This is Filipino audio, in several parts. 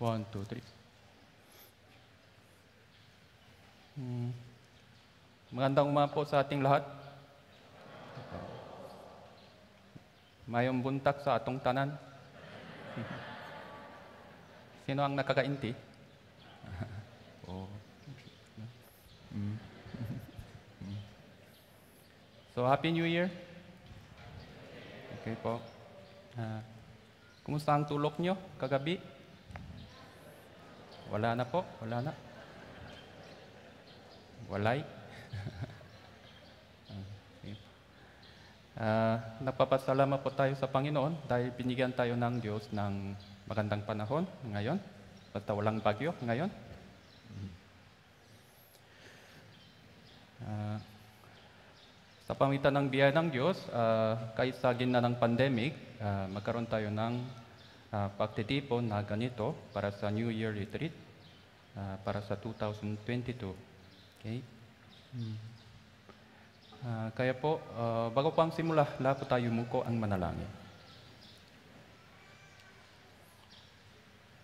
One, two, three. Hmm. Magandang umaga po sa ating lahat. Mayong buntak sa atong tanan. Sino ang nakakainti? oh. Hmm. so, Happy New Year. Okay po. Uh, kumusta ang tulok nyo kagabi? Wala na po, wala na. Walay. uh, ah, napapasalamat po tayo sa Panginoon dahil binigyan tayo ng Diyos ng magandang panahon ngayon. Basta walang bagyo ngayon. Uh, sa pamitan ng biyaya ng Diyos, uh, ah, kaysa ginna gitna ng pandemic, uh, magkaroon tayo ng uh, pagtitipon na ganito para sa New Year retreat uh, para sa 2022. Okay? Hmm. Uh, kaya po, uh, bago pang simula, lahat tayo muko ang manalangin.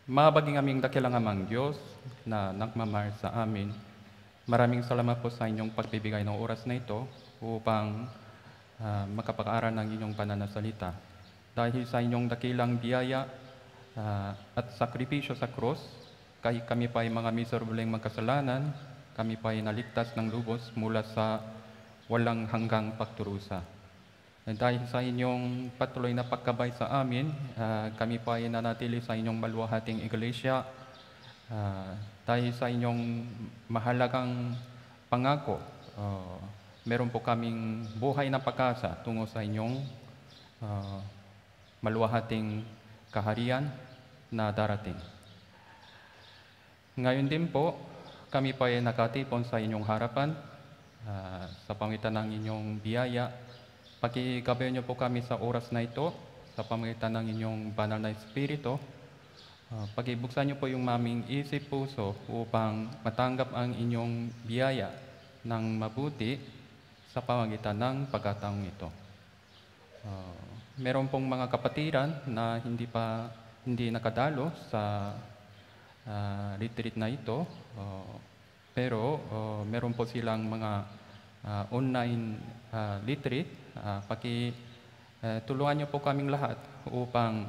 Mabaging aming dakilang amang Diyos na nagmamahal sa amin, maraming salamat po sa inyong pagbibigay ng oras na ito upang uh, makapag-aral ng inyong pananasalita dahil sa inyong dakilang biyaya uh, at sakripisyo sa cross, kahit kami pa ay mga miserabling magkasalanan, kami pa ay naligtas ng lubos mula sa walang hanggang pagturusa. At dahil sa inyong patuloy na pagkabay sa amin, uh, kami pa ay nanatili sa inyong maluwahating iglesia. Uh, dahil sa inyong mahalagang pangako, uh, meron po kaming buhay na pag-asa tungo sa inyong uh, maluwahating kaharian na darating. Ngayon din po, kami pa ay nakatipon sa inyong harapan uh, sa pangitan ng inyong biyaya. Pakigabayan niyo po kami sa oras na ito sa pamagitan ng inyong banal na espiritu. Uh, ah, pagibuksan niyo po yung maming isip puso upang matanggap ang inyong biyaya ng mabuti sa pamagitan ng pagkataong ito. Uh, meron pong mga kapatiran na hindi pa hindi nakadalo sa uh, retreat na ito. Uh, pero uh, meron po silang mga uh, online uh, retreat. Uh, paki uh, tulungan niyo po kaming lahat upang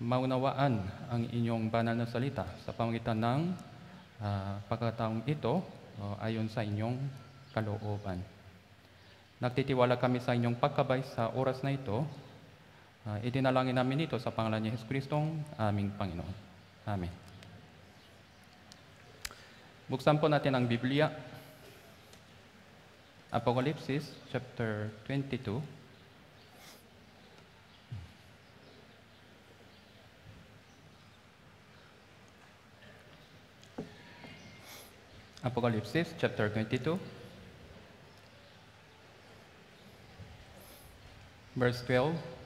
maunawaan ang inyong banal na salita sa pamamagitan ng uh, pagkataong ito uh, ayon sa inyong kalooban. Nagtitiwala kami sa inyong pagkabay sa oras na ito Uh, idinalangin namin ito sa pangalan ni Yesus Kristong aming Panginoon. Amen. Buksan po natin ang Biblia. Apocalypse chapter 22. Apocalypse chapter 22, verse 12.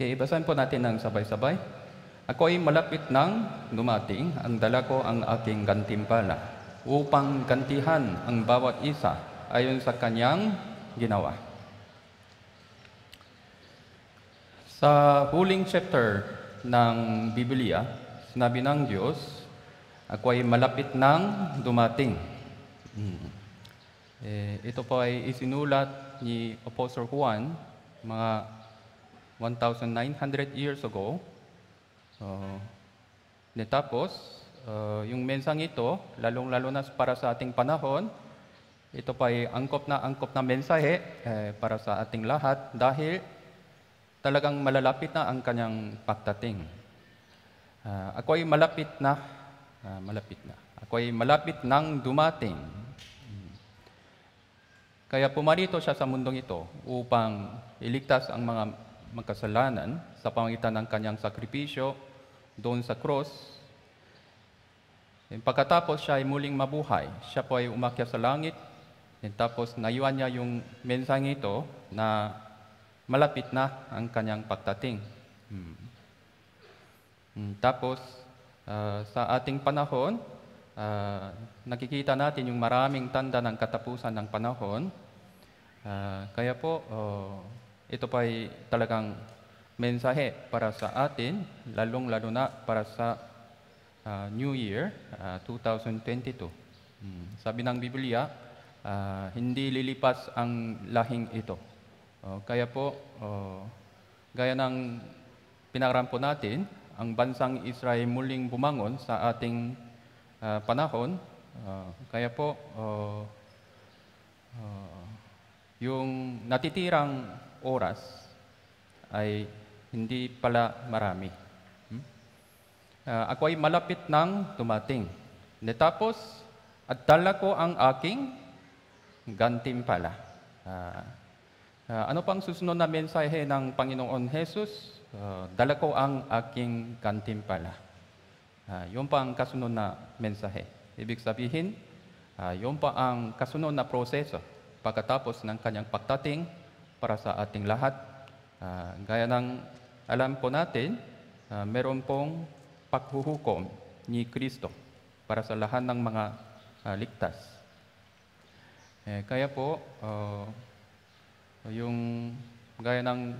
Okay, basahin po natin ng sabay-sabay. Ako ay malapit ng dumating, ang dala ko ang aking gantimpala, upang gantihan ang bawat isa ayon sa kanyang ginawa. Sa huling chapter ng Biblia, sinabi ng Diyos, ako ay malapit ng dumating. Hmm. Eh, ito po ay isinulat ni Apostle Juan, mga 1,900 years ago. Uh, de, tapos, uh, yung mensang ito, lalong-lalo na para sa ating panahon, ito pa ay angkop na angkop na mensahe eh, para sa ating lahat dahil talagang malalapit na ang kanyang pagdating. Uh, ah, ako ay malapit na, uh, malapit na. Ako ay malapit nang dumating. Kaya pumarito siya sa mundong ito upang iligtas ang mga magkasalanan sa pamagitan ng kanyang sakripisyo doon sa cross. Pagkatapos siya ay muling mabuhay. Siya po ay umakyat sa langit. And tapos naiwan niya yung mensaheng ito na malapit na ang kanyang pagtating. Hmm. And hmm, tapos uh, sa ating panahon, uh, nakikita natin yung maraming tanda ng katapusan ng panahon. Uh, kaya po, uh, ito pa ay talagang mensahe para sa atin, lalong-lalo na para sa uh, New Year uh, ah, 2022. Hmm. Sabi ng Biblia, uh, hindi lilipas ang lahing ito. Uh, kaya po, uh, gaya ng pinarampo natin, ang bansang Israel muling bumangon sa ating uh, panahon. Uh, kaya po, uh, uh, yung natitirang oras ay hindi pala marami. Hmm? Uh, ako ay malapit nang tumating. Netapos, at dala ko ang aking gantimpala. Uh, ah, uh, ah, ano pang susunod na mensahe ng Panginoon Jesus? Uh, dala ko ang aking gantimpala. Uh, yun pa ang kasunod na mensahe. Ibig sabihin, uh, yun pa ang kasunod na proseso pagkatapos ng kanyang pagtating para sa ating lahat. Uh, gaya ng alam po natin, uh, meron pong paghuhukom ni Kristo para sa lahat ng mga uh, ligtas. Eh, kaya po, uh, yung gaya ng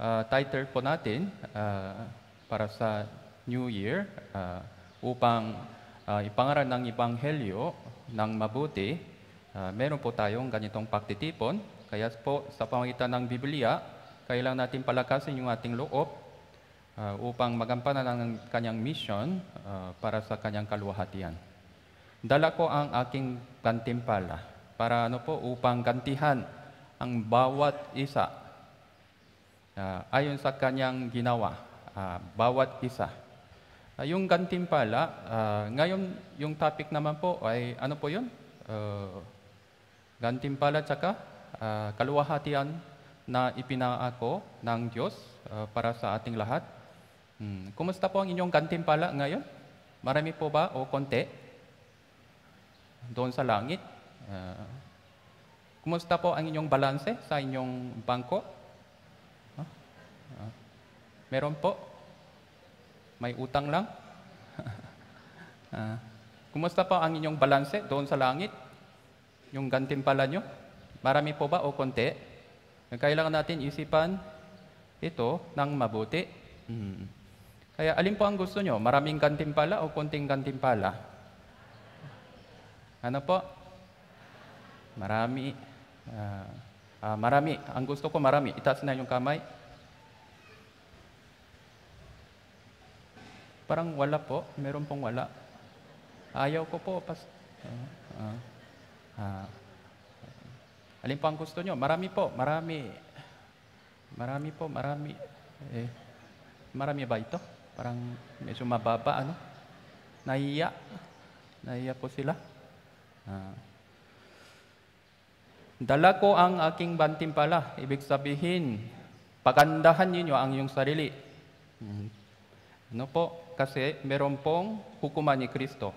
uh, title po natin uh, para sa New Year, uh, upang uh, ipangaral ng Ibanghelyo ng mabuti, uh, meron po tayong ganitong pagtitipon kaya po, sa pamagitan ng Biblia, kailangan natin palakasin yung ating loob uh, upang magampanan ang kanyang mission uh, para sa kanyang kaluwahatian. Dala ko ang aking gantimpala para ano po upang gantihan ang bawat isa uh, ayon sa kanyang ginawa, uh, bawat isa. Uh, yung gantimpala, uh, ngayon yung topic naman po ay ano po yun? Uh, gantimpala tsaka uh, kaluwahatian na ipinaako ng Diyos uh, para sa ating lahat. Hmm. Kumusta po ang inyong gantimpala ngayon? Marami po ba o konti? Doon sa langit? Uh, kumusta po ang inyong balanse sa inyong bangko? Huh? Uh, meron po? May utang lang? uh, kumusta po ang inyong balanse doon sa langit? Yung gantimpala nyo? Marami po ba o konti? Ang kailangan natin isipan ito ng mabuti. Hmm. Kaya alin po ang gusto nyo? Maraming gantimpala o konting gantimpala? Ano po? Marami. Uh, uh, marami. Ang gusto ko marami. Itaas na yung kamay. Parang wala po. Meron pong wala. Ayaw ko po. Pas uh, uh, uh. Alin po ang gusto nyo? Marami po, marami. Marami po, marami. Eh, marami ba ito? Parang medyo mababa, ano? Nahiya. Nahiya po sila. Ah. Dala ko ang aking bantimpala. Ibig sabihin, pagandahan ninyo ang iyong sarili. Hmm. Ano po? Kasi meron pong hukuman ni Kristo.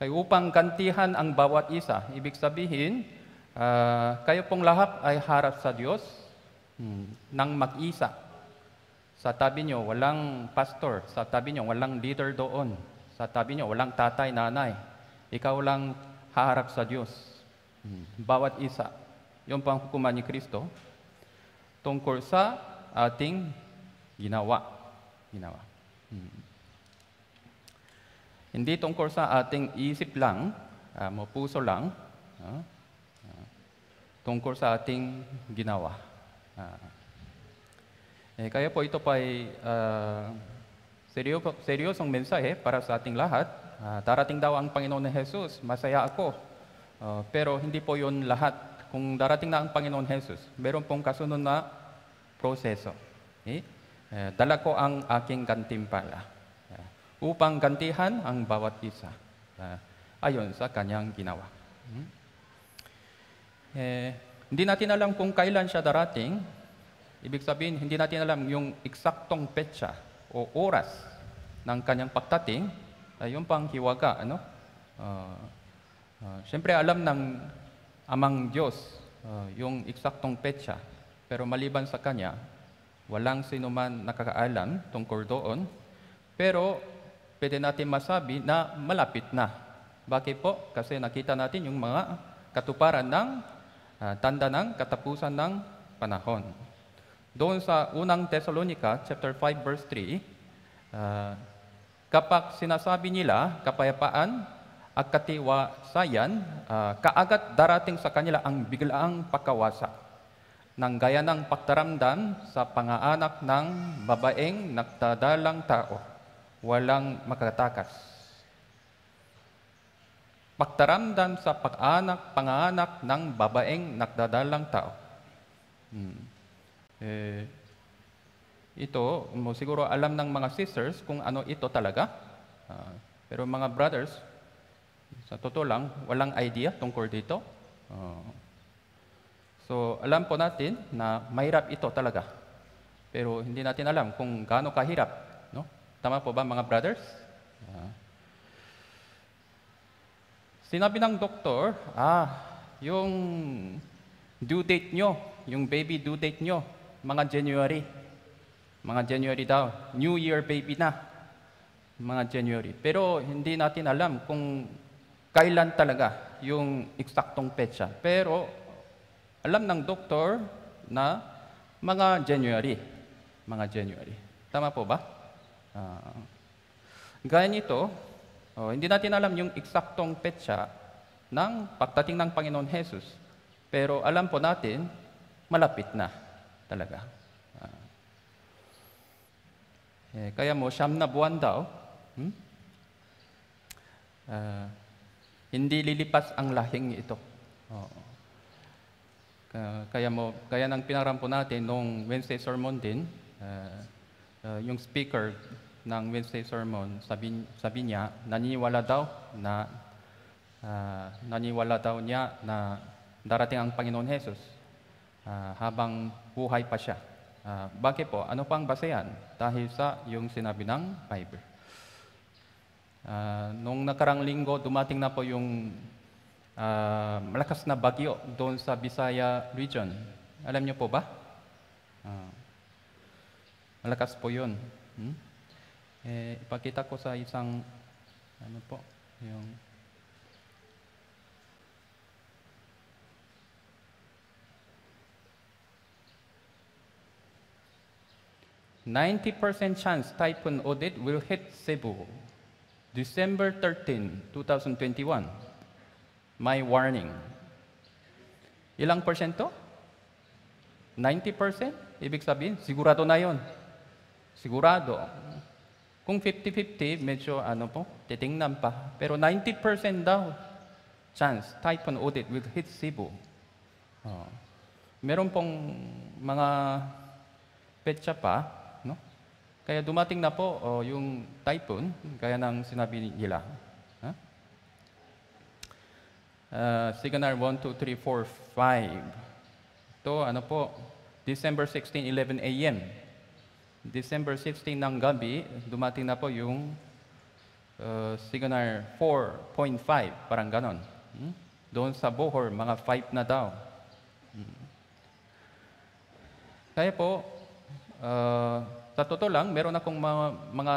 Kaya upang kantihan ang bawat isa. Ibig sabihin, Uh, kayo pong lahat ay harap sa Diyos hmm. ng mag-isa. Sa tabi nyo, walang pastor. Sa tabi nyo, walang leader doon. Sa tabi nyo, walang tatay, nanay. Ikaw lang haharap sa Diyos. Hmm. Bawat isa. Yung pang hukuman ni Kristo tungkol sa ating ginawa. Ginawa. Hmm. Hindi tungkol sa ating isip lang, uh, ah, mo puso lang, uh, tungkol sa ating ginawa. Uh, eh, kaya po ito pa ay uh, ah, seryo, seryosong mensahe para sa ating lahat. Uh, darating daw ang Panginoon na Jesus, masaya ako. Uh, pero hindi po yon lahat. Kung darating na ang Panginoon Jesus, meron pong kasunod na proseso. Eh? Eh, dala ko ang aking gantimpala eh, upang gantihan ang bawat isa eh, ayon sa kanyang ginawa. Hmm? Eh, hindi natin alam kung kailan siya darating. Ibig sabihin, hindi natin alam yung eksaktong petsa o oras ng kanyang pagdating. Ay yung panghiwaga, ano? Uh, ah, uh, ah, Siyempre, alam ng amang Diyos uh, yung eksaktong petsa. Pero maliban sa kanya, walang sino man nakakaalam tungkol doon. Pero pwede natin masabi na malapit na. Bakit po? Kasi nakita natin yung mga katuparan ng Ah, tanda dandanang katapusan ng panahon. Doon sa unang Thessalonica, chapter 5, verse 3, uh, ah, kapag sinasabi nila kapayapaan at sayan, uh, ah, kaagat darating sa kanila ang biglaang pagkawasak ng gaya ng pagtaramdan sa pangaanak ng babaeng nagdadalang tao, walang makatakas pagtaramdam sa pag-anak, panganak ng babaeng nagdadalang tao. Hmm. Eh, ito, mo siguro alam ng mga sisters kung ano ito talaga. Uh, pero mga brothers, sa totoo lang, walang idea tungkol dito. Uh, so, alam po natin na mahirap ito talaga. Pero hindi natin alam kung gaano kahirap. No? Tama po ba mga brothers? Uh, Sinabi ng doktor, ah, yung due date nyo, yung baby due date nyo, mga January. Mga January daw. New Year baby na. Mga January. Pero hindi natin alam kung kailan talaga yung eksaktong petsa. Pero alam ng doktor na mga January. Mga January. Tama po ba? Uh, gaya nito, Oh, hindi natin alam yung eksaktong petsa ng pagdating ng Panginoon Jesus. Pero alam po natin, malapit na talaga. Ah. Eh, kaya mo, siyam na buwan daw, hmm? uh, hindi lilipas ang lahing ito. Oo. Uh, kaya mo, kaya nang pinarampo natin nung Wednesday sermon din, uh, uh, yung speaker ng Wednesday sermon, sabi, sabi niya, naniniwala daw na uh, naniniwala daw niya na darating ang Panginoon Jesus uh, habang buhay pa siya. Uh, bakit po? Ano pang basehan? Dahil sa yung sinabi ng Bible. Uh, nung nakarang linggo, dumating na po yung uh, malakas na bagyo doon sa Bisaya region. Alam niyo po ba? Uh, malakas po yun. Hmm? eh, ipakita ko sa isang, ano po, yung, Ninety percent chance typhoon audit will hit Cebu, December 13, 2021. My warning. Ilang porsyento? 90%? Ibig sabihin, sigurado na yon. Sigurado. Kung 50-50, medyo ano po, titingnan pa. Pero 90% daw chance, typhoon audit will hit Cebu. Oh. Meron pong mga petsa pa, no? Kaya dumating na po oh, yung typhoon, kaya nang sinabi nila. Huh? Uh, signal 1, 2, 3, 4, 5. Ito, ano po, December 16, 11 a.m. December 16 ng gabi, dumating na po yung uh, signal 4.5, parang ganon. Hmm? Doon sa Bohor, mga 5 na daw. Hmm. Kaya po, uh, sa totoo lang, meron akong mga, mga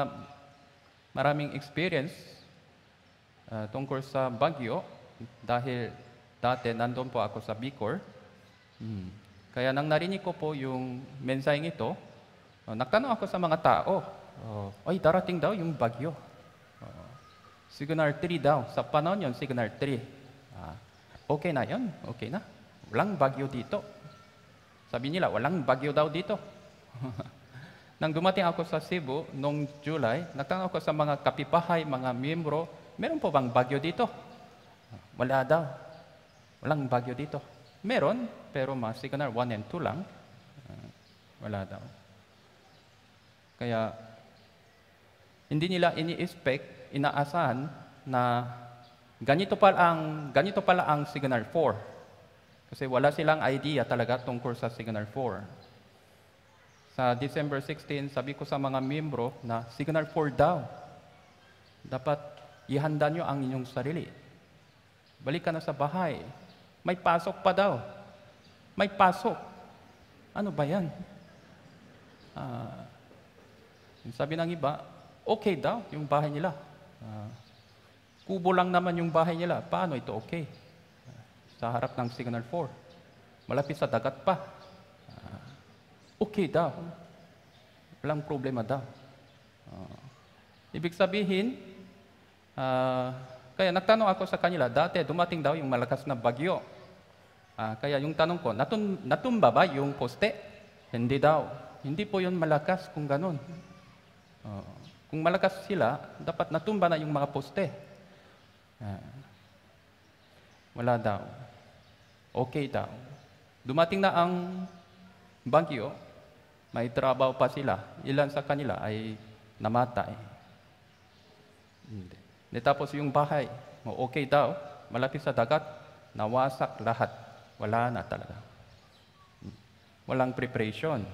maraming experience uh, tungkol sa Baguio dahil dati nandun po ako sa Bicor. Hmm. Kaya nang narinig ko po yung mensaheng ito, Oh, nagtanong ako sa mga tao, oh, ay darating daw yung bagyo. Oh, Signal 3 daw. Sa panahon yon signal 3. Ah, okay na yon, okay na. Walang bagyo dito. Sabi nila, walang bagyo daw dito. Nang dumating ako sa Cebu noong July, nagtanong ako sa mga kapipahay, mga miyembro, meron po bang bagyo dito? Wala daw. Walang bagyo dito. Meron, pero mga signal 1 and 2 lang. Ah, wala daw. Kaya, hindi nila ini-expect, inaasahan na ganito pala ang, ganito pala ang Signar 4. Kasi wala silang idea talaga tungkol sa Signar 4. Sa December 16, sabi ko sa mga membro na Signar 4 daw. Dapat ihanda nyo ang inyong sarili. Balik ka na sa bahay. May pasok pa daw. May pasok. Ano ba yan? Ah, sabi ng iba, okay daw yung bahay nila. Uh, kubo lang naman yung bahay nila. Paano ito okay? Uh, sa harap ng Signal 4. Malapit sa dagat pa. Uh, okay daw. Walang problema daw. Uh, ibig sabihin, uh, kaya nagtanong ako sa kanila, dati dumating daw yung malakas na bagyo. Uh, kaya yung tanong ko, natun- natumba ba yung poste? Hindi daw. Hindi po yun malakas kung ganun. Oo. Kung malakas sila, dapat natumba na yung mga poste. Ah. Wala daw. Okay daw. Dumating na ang bagyo, may trabaho pa sila. Ilan sa kanila ay namatay. Hindi. Tapos yung bahay, okay daw, malapit sa dagat, nawasak lahat. Wala na talaga. Walang preparation.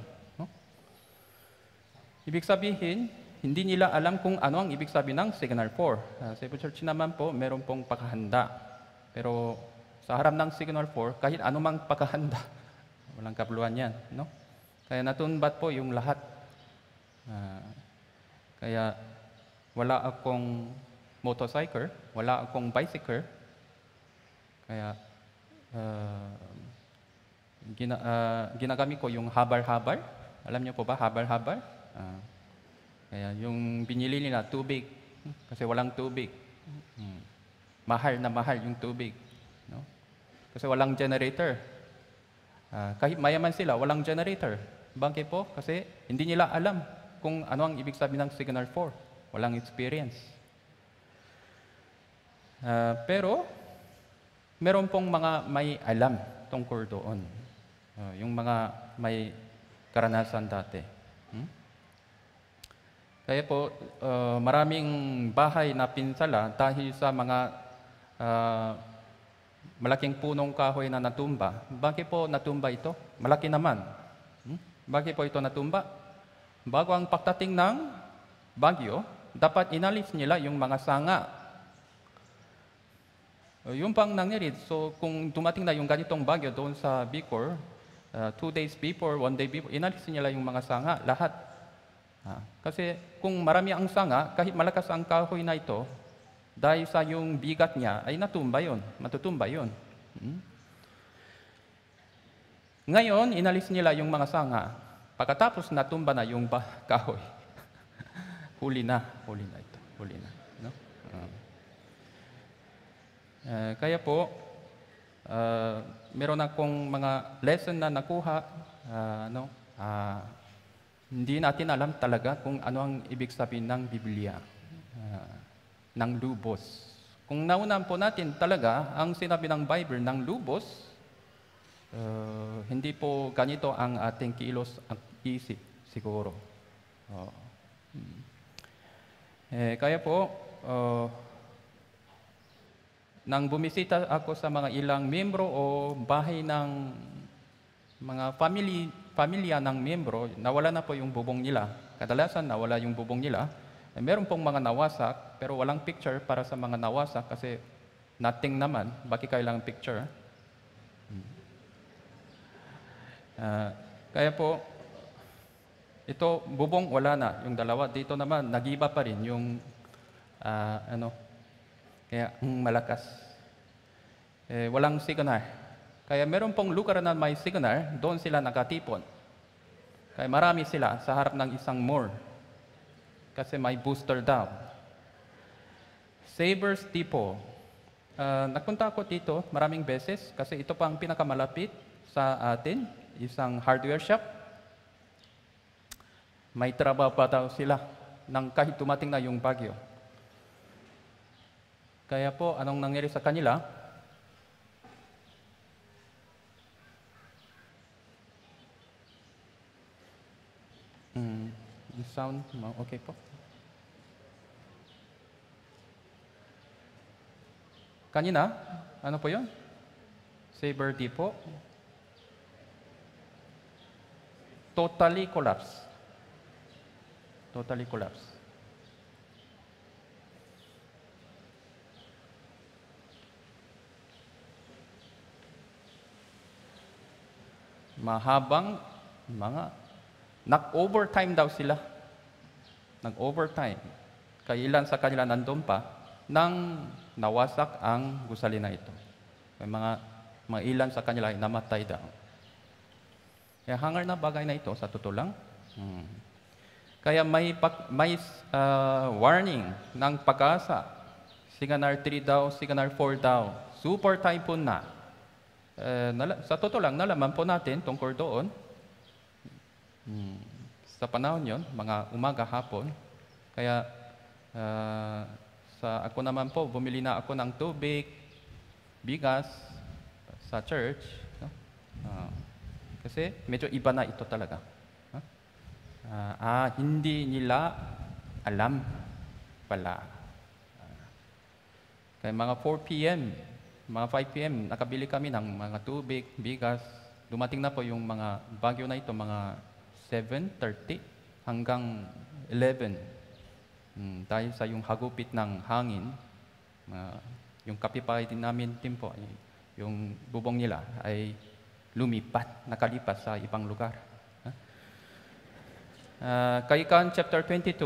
Ibig sabihin, hindi nila alam kung ano ang ibig sabihin ng Signal 4. Uh, ah, sa Evo Church naman po, meron pong pakahanda. Pero sa harap ng Signal 4, kahit anumang pakahanda, walang kabuluhan yan. No? Kaya natunbat po yung lahat. Uh, kaya wala akong motorcycle, wala akong bicycle. Kaya uh, gina, uh, ginagamit ko yung habar-habar. Alam niyo po ba, habar-habar? Uh, kaya yung binili nila, tubig. Kasi walang tubig. Hmm. Mahal na mahal yung tubig. No? Kasi walang generator. Uh, kahit mayaman sila, walang generator. Bakit po? Kasi hindi nila alam kung ano ang ibig sabihin ng Signal 4. Walang experience. Uh, pero, meron pong mga may alam tungkol doon. Uh, yung mga may karanasan dati. Kaya po, uh, maraming bahay na pinsala dahil sa mga uh, malaking punong kahoy na natumba. Bakit po natumba ito? Malaki naman. Hmm? Bakit po ito natumba? Bago ang pagdating ng bagyo, dapat inalis nila yung mga sanga. Uh, yung pang nangyari, so kung dumating na yung ganitong bagyo doon sa Bicor, uh, two days before, one day before, inalis nila yung mga sanga, lahat kasi kung marami ang sanga, kahit malakas ang kahoy na ito, dahil sa yung bigat niya, ay natumba yon, matutumba yon. Hmm? Ngayon, inalis nila yung mga sanga. Pagkatapos natumba na yung kahoy. huli na, huli na ito, huli na. No? Uh. Uh, kaya po, uh, meron akong mga lesson na nakuha, uh, no? Uh, hindi natin alam talaga kung ano ang ibig sabihin ng Biblia, uh, ng lubos. Kung naunan po natin talaga ang sinabi ng Bible ng lubos, uh, hindi po ganito ang ating kilos at isip siguro. Oh. Eh, kaya po, uh, nang bumisita ako sa mga ilang membro o bahay ng mga family pamilya ng miyembro, nawala na po yung bubong nila. Kadalasan nawala yung bubong nila. Eh, meron pong mga nawasak, pero walang picture para sa mga nawasak kasi nothing naman. Bakit kailangan picture? Uh, kaya po, ito, bubong wala na. Yung dalawa dito naman, nagiba pa rin yung uh, ano, kaya mm, malakas. Eh, walang signal. Kaya meron pong lugar na may signal, doon sila nakatipon. Kaya marami sila sa harap ng isang moor. Kasi may booster daw. Sabers Depot. Uh, ah, nagpunta ako dito maraming beses kasi ito pa ang pinakamalapit sa atin, isang hardware shop. May trabaho pa daw sila nang kahit tumating na yung bagyo. Kaya po, anong nangyari sa kanila? Mm. The sound okay po? Kanina? Ano po yun? Saber D po. Totally collapse. Totally collapse. Mahabang mga Nag-overtime daw sila. Nag-overtime. ilan sa kanila nandun pa nang nawasak ang gusali na ito. May mga, mga ilan sa kanila ay namatay daw. Kaya hangar na bagay na ito sa totoo lang. Hmm. Kaya may, may uh, warning ng pag-asa. Signal 3 daw, signal 4 daw. Super typhoon na. Uh, nala- sa totoo lang, nalaman po natin tungkol doon Hmm. Sa panahon yon, mga umaga, hapon, kaya uh, sa ako naman po, bumili na ako ng tubig, bigas sa church. No? Uh, kasi medyo iba na ito talaga. Huh? Ah, uh, ah, hindi nila alam pala. kaya mga 4 p.m., mga 5 p.m., nakabili kami ng mga tubig, bigas. Dumating na po yung mga bagyo na ito, mga 7.30 hanggang 11. Mm, dahil sa yung hagupit ng hangin, uh, yung kapipay din namin din po, yung bubong nila ay lumipat, nakalipat sa ibang lugar. Huh? Ah, uh, Kaikan chapter 22,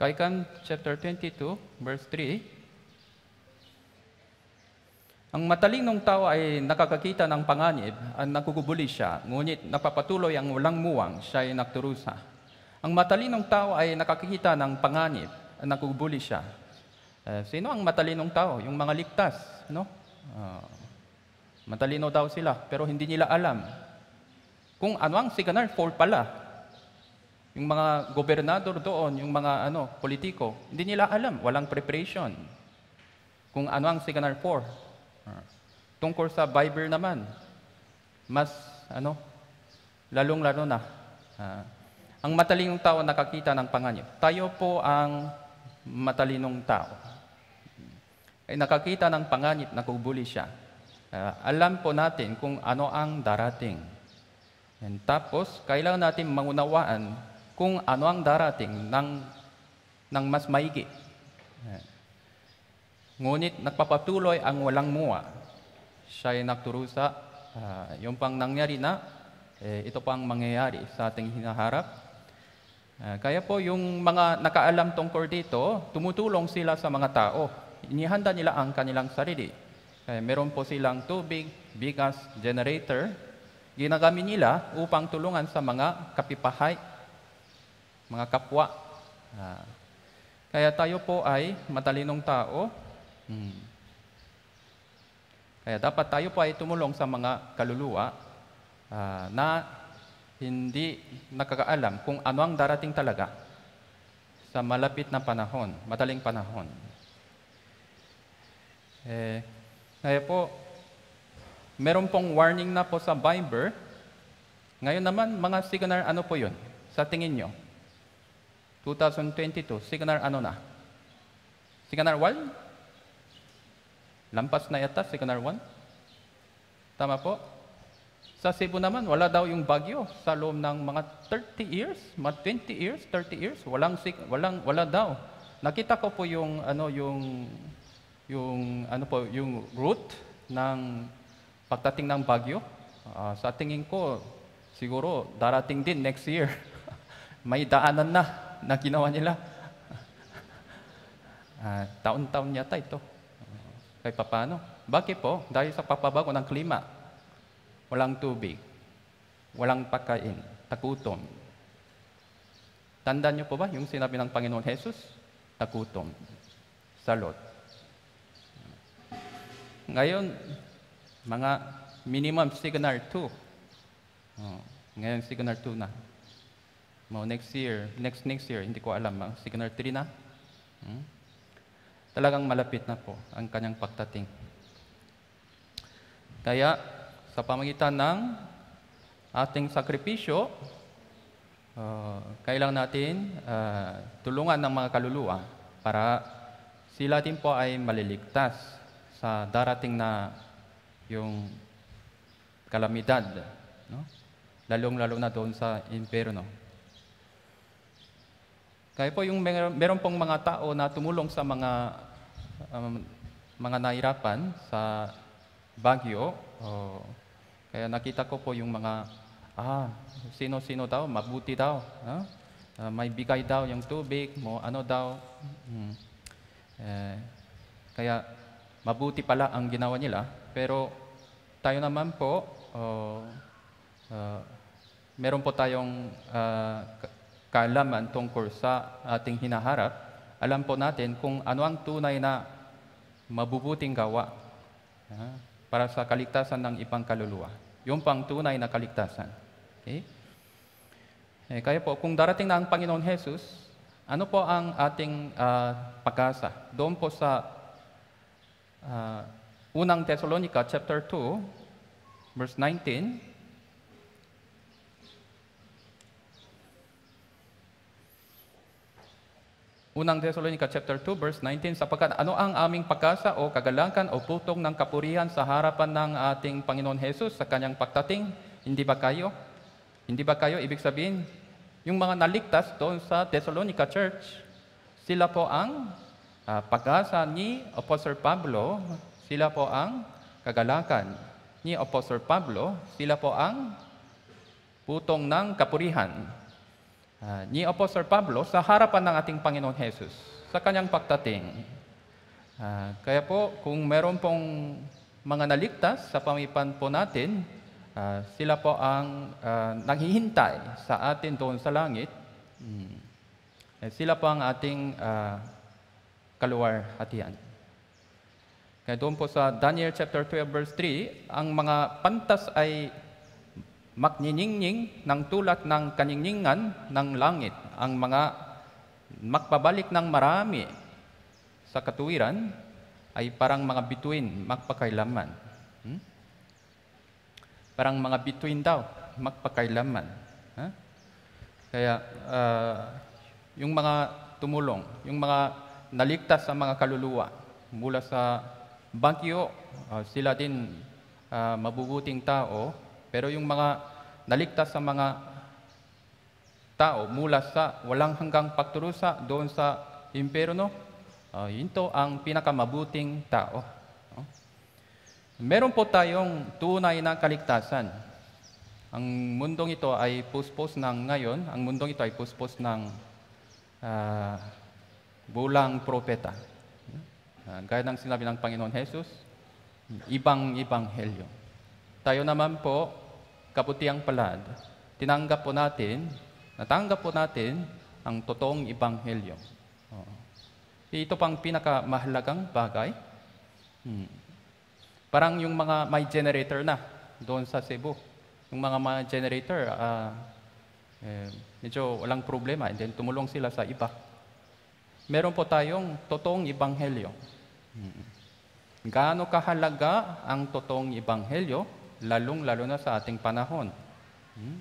Kaikan chapter 22, verse 3. Ang matalinong tao ay nakakakita ng panganib at nagugubuli siya, ngunit napapatuloy ang walang muwang siya ay nagturusa. Ang matalinong tao ay nakakakita ng panganib at nagugubuli siya. Eh, sino ang matalinong tao? Yung mga ligtas, no? Uh, matalino daw sila, pero hindi nila alam kung ano ang signal for pala yung mga gobernador doon, yung mga ano, politiko, hindi nila alam, walang preparation. Kung ano ang Signal 4. Tungkol sa Bible naman, mas ano, lalong-lalo na. Uh, ang matalinong tao nakakita ng panganib. Tayo po ang matalinong tao. Ay nakakita ng panganib, nakubuli siya. Uh, alam po natin kung ano ang darating. And tapos, kailangan natin mangunawaan kung ano ang darating ng, ng mas maigi. Ngunit nagpapatuloy ang walang muwa. Siya ay nagturusa, uh, yung pang nangyari na, eh, ito pang mangyayari sa ating hinaharap. Uh, kaya po yung mga nakaalam tungkol dito, tumutulong sila sa mga tao. Inihanda nila ang kanilang sarili. Eh, meron po silang tubig, bigas, generator, ginagamit nila upang tulungan sa mga kapipahay mga kapwa. Ah. Kaya tayo po ay matalinong tao. Hmm. Kaya dapat tayo po ay tumulong sa mga kaluluwa ah, na hindi nakakaalam kung ano ang darating talaga sa malapit na panahon, madaling panahon. Eh, kaya po, meron pong warning na po sa Bible. Ngayon naman, mga signar, ano po yun? Sa tingin nyo? 2022, signal ano na? Signal 1? Lampas na yata, signal 1? Tama po? Sa Cebu naman, wala daw yung bagyo sa loob ng mga 30 years, mga 20 years, 30 years, walang walang wala daw. Nakita ko po yung ano yung yung ano po yung route ng pagdating ng bagyo. Uh, sa tingin ko siguro darating din next year. May daanan na na ginawa nila. Uh, taon-taon yata ito. Kay papano? Bakit po? Dahil sa papabago ng klima. Walang tubig. Walang pagkain. Takutom. Tandaan niyo po ba yung sinabi ng Panginoon Jesus? Takutom. Salot. Ngayon, mga minimum signal 2. Oh, ngayon signal 2 na. Mau next year, next next year, hindi ko alam, ah, signal 3 na. Hmm? Talagang malapit na po ang kanyang pagdating. Kaya, sa pamagitan ng ating sakripisyo, uh, kailangan natin uh, tulungan ng mga kaluluwa para sila din po ay maliligtas sa darating na yung kalamidad. No? Lalong-lalo na doon sa No? Kaya po yung mer- meron pong mga tao na tumulong sa mga um, mga nahirapan sa Baguio. Oh, kaya nakita ko po yung mga ah, sino-sino daw, mabuti daw, ha? Huh? Ah, uh, may bigay daw yung tubig, mo ano daw. Hmm. Eh, kaya mabuti pala ang ginawa nila, pero tayo naman po oh, uh, meron po tayong uh, kalaman tungkol sa ating hinaharap, alam po natin kung ano ang tunay na mabubuting gawa para sa kaligtasan ng ibang kaluluwa. Yung pang tunay na kaligtasan. Okay? Eh, kaya po, kung darating na ang Panginoon Jesus, ano po ang ating uh, pag-asa? Doon po sa uh, unang Thessalonica chapter 2, verse 19, Unang Thessalonica chapter 2 verse 19 sapagkat ano ang aming pagkasa o kagalakan o putong ng kapurihan sa harapan ng ating Panginoon Hesus sa kanyang pagdating? Hindi ba kayo? Hindi ba kayo ibig sabihin yung mga naligtas doon sa Thessalonica church? Sila po ang uh, pagkasa ni Apostle Pablo, sila po ang kagalakan ni Apostle Pablo, sila po ang putong ng kapurihan uh, ni Apostol Pablo sa harapan ng ating Panginoon Jesus sa kanyang pagdating. Uh, kaya po, kung meron pong mga naligtas sa pamipan po natin, uh, sila po ang uh, naghihintay sa atin doon sa langit. Hmm. Eh, sila po ang ating uh, kaluwarhatian. Kaya doon po sa Daniel chapter 12 verse 3, ang mga pantas ay makniningning ng tulad ng kaningningan ng langit ang mga magpabalik ng marami sa katuwiran ay parang mga bituin, magpakailaman. Hmm? Parang mga bituin daw, magpakailaman. Ha? Kaya uh, yung mga tumulong, yung mga naligtas sa mga kaluluwa mula sa bagyo, uh, sila din uh, mabubuting tao, pero yung mga naligtas sa mga tao mula sa walang hanggang pagturusa doon sa imperno, uh, ah, ito ang pinakamabuting tao. Meron po tayong tunay na kaligtasan. Ang mundong ito ay puspos ng ngayon, ang mundong ito ay puspos ng uh, bulang propeta. Uh, gaya ng sinabi ng Panginoon Jesus, ibang ibang helyo. Tayo naman po Kabutiang Palad, tinanggap po natin, natanggap po natin ang totoong Ibanghelyo. Ito pang pinakamahalagang bagay. Hmm. Parang yung mga may generator na doon sa Cebu. Yung mga may generator, uh, eh, medyo walang problema. And then tumulong sila sa iba. Meron po tayong totoong Ibanghelyo. Hmm. Gaano kahalaga ang totoong Ibanghelyo? lalong-lalo na sa ating panahon. Hmm?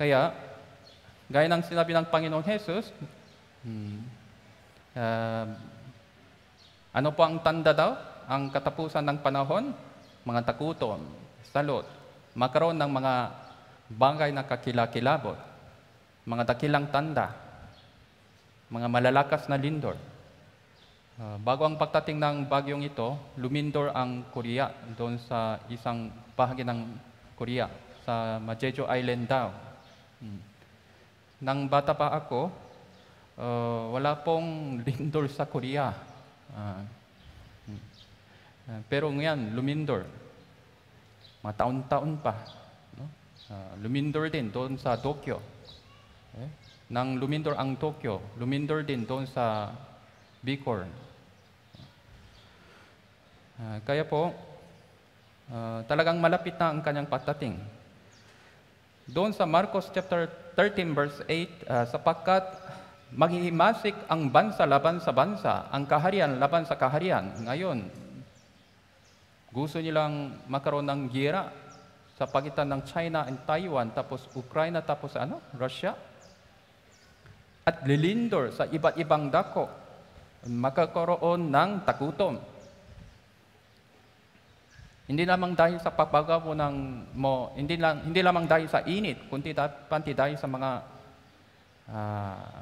Kaya, gaya ng sinabi ng Panginoong Jesus, hmm, uh, ano po ang tanda daw? Ang katapusan ng panahon? Mga takutom, salot, makaroon ng mga bagay na kakilakilabot, mga dakilang tanda, mga malalakas na lindol. Uh, bago ang pagtating ng bagyong ito, lumindor ang Korea doon sa isang bahagi ng Korea, sa Majeju Island daw. Hmm. Nang bata pa ako, uh, wala pong lindor sa Korea. Uh, pero ngayon, lumindor. Mga taon taon pa. No? Uh, lumindor din doon sa Tokyo. Eh? Nang lumindor ang Tokyo, lumindor din doon sa Bicorn. Ah, kaya po, uh, talagang malapit na ang kanyang patating. Doon sa Marcos chapter 13 verse 8, uh, ah, sapagkat maghihimasik ang bansa laban sa bansa, ang kaharian laban sa kaharian. Ngayon, gusto nilang makaroon ng gira sa pagitan ng China and Taiwan, tapos Ukraine, tapos ano? Russia. At lilindor sa iba't ibang dako, makakaroon ng takutom. Hindi lamang dahil sa pagbaga mo ng mo, hindi, lang, hindi lamang dahil sa init, kundi pati dahil sa mga uh,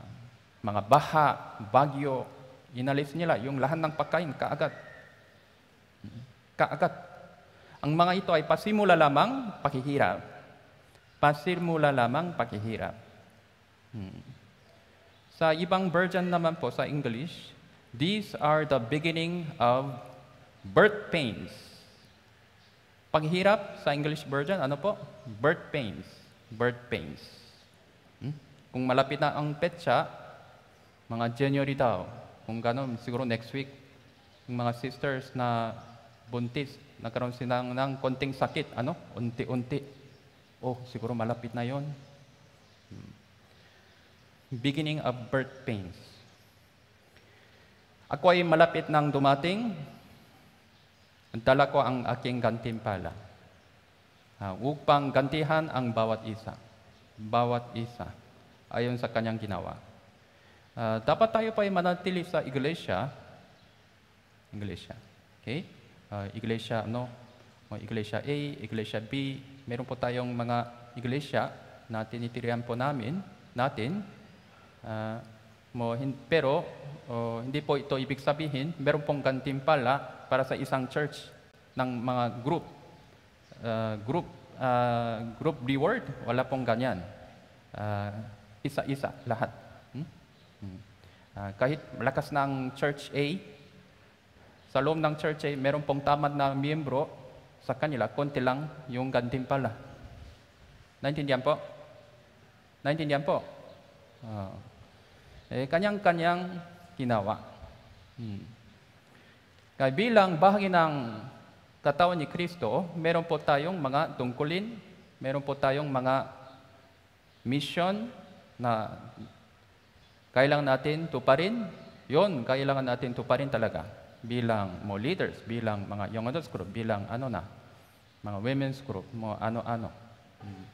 mga baha, bagyo, inalis nila yung lahat ng pagkain kaagad. Kaagad. Ang mga ito ay pasimula lamang pakihirap. Pasimula lamang pakihirap. Hmm. Sa ibang version naman po sa English, these are the beginning of birth pains Paghirap sa English version, ano po? Birth pains. Birth pains. Hmm? Kung malapit na ang petsa, mga January daw, kung gano'n, siguro next week, yung mga sisters na buntis, nagkaroon sila ng, ng konting sakit, ano? Unti-unti. Oh, siguro malapit na yon. Hmm. Beginning of birth pains. Ako ay malapit nang dumating ang dala ko ang aking gantimpala uh, upang gantihan ang bawat isa. Bawat isa ayon sa kanyang ginawa. Uh, dapat tayo pa ay manatili sa iglesia. Iglesia. Okay? Uh, iglesia, no? O iglesia A, iglesia B. Meron po tayong mga iglesia na tinitirihan po namin, natin. Uh, mo, hin- pero, oh, hindi po ito ibig sabihin, meron pong gantimpala para sa isang church ng mga group. Uh, group, uh, group reward, wala pong ganyan. Uh, isa-isa, lahat. Hmm? hmm. Uh, kahit malakas ng Church A, sa loob ng Church A, meron pong tamad na miyembro, sa kanila, konti lang yung gantimpala. Naintindihan po? Naintindihan po? Uh, eh, kanyang-kanyang kinawa. Hmm. Kaya bilang bahagi ng katawan ni Kristo, meron po tayong mga tungkulin, meron po tayong mga mission na kailangan natin tuparin. Yon, kailangan natin tuparin talaga bilang mo leaders, bilang mga young adults group, bilang ano na, mga women's group, mo ano-ano. Mm.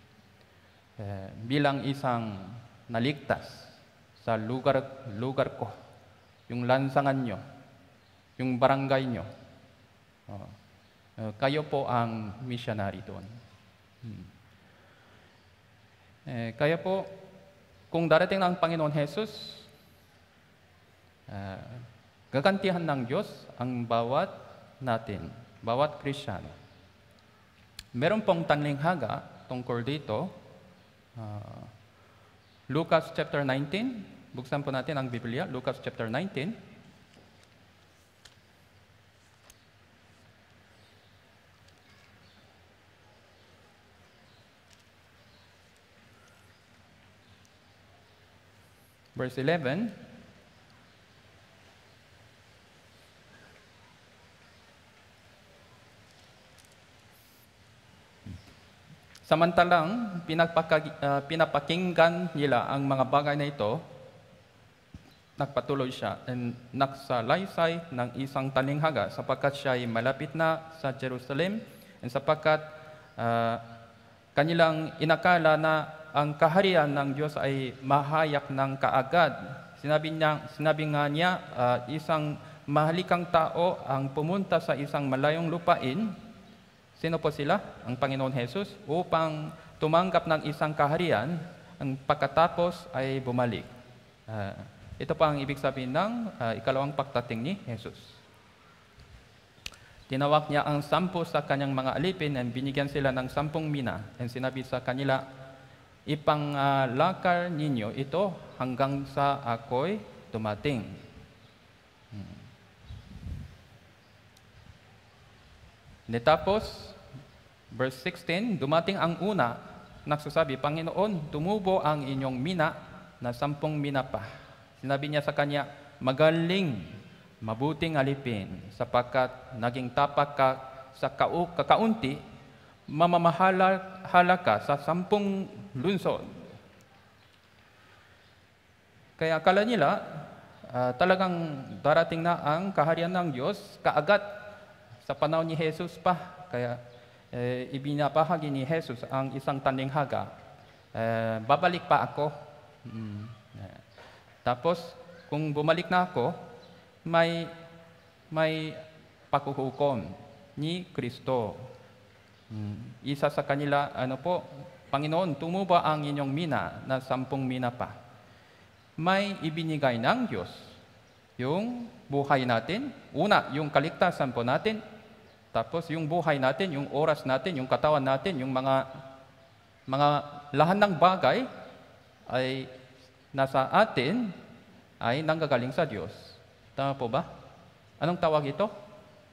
Eh, bilang isang naligtas sa lugar lugar ko, yung lansangan nyo, yung barangay nyo. Uh, uh, kayo po ang missionary doon. Hmm. Eh, kaya po, kung darating ng Panginoon Jesus, uh, gagantihan ng Diyos ang bawat natin, bawat Kristiyano. Meron pong tanlinghaga tungkol dito. Uh, Lucas chapter 19, buksan po natin ang Biblia, Lucas chapter 19. Verse 11. Samantalang pinapaka, uh, ah, pinapakinggan nila ang mga bagay na ito, nagpatuloy siya and nagsalaysay ng isang talinghaga sapagkat siya ay malapit na sa Jerusalem and sapagkat uh, kanilang inakala na ang kaharian ng Diyos ay mahayak ng kaagad. Sinabi, niya, sinabi nga niya, uh, isang mahalikang tao ang pumunta sa isang malayong lupain. Sino po sila? Ang Panginoon Jesus upang tumanggap ng isang kaharian ang pagkatapos ay bumalik. Uh, ito pa ang ibig sabihin ng uh, ikalawang pagtating ni Jesus. Tinawag niya ang sampu sa kanyang mga alipin at binigyan sila ng sampung mina at sinabi sa kanila, ipangalakal ah, ninyo ito hanggang sa ako'y dumating. Hmm. Netapos, verse 16, dumating ang una, nagsasabi, Panginoon, tumubo ang inyong mina na sampung mina pa. Sinabi niya sa kanya, magaling, mabuting alipin, sapagkat naging tapak ka sa kakaunti mamamahala ka sa sampung lunsod. Kaya akala nila, uh, talagang darating na ang kaharian ng Diyos kaagad sa panahon ni Jesus pa. Kaya eh, ibinabahagi ni Jesus ang isang tandinghaga. Eh, babalik pa ako. Hmm. Eh. Tapos, kung bumalik na ako, may, may pakuhukom ni Kristo. Hmm. Isa sa kanila, ano po, Panginoon, tumuba ang inyong mina na sampung mina pa. May ibinigay ng Diyos yung buhay natin. Una, yung kaligtasan po natin. Tapos yung buhay natin, yung oras natin, yung katawan natin, yung mga mga lahan ng bagay ay nasa atin ay nanggagaling sa Diyos. Tama po ba? Anong tawag ito?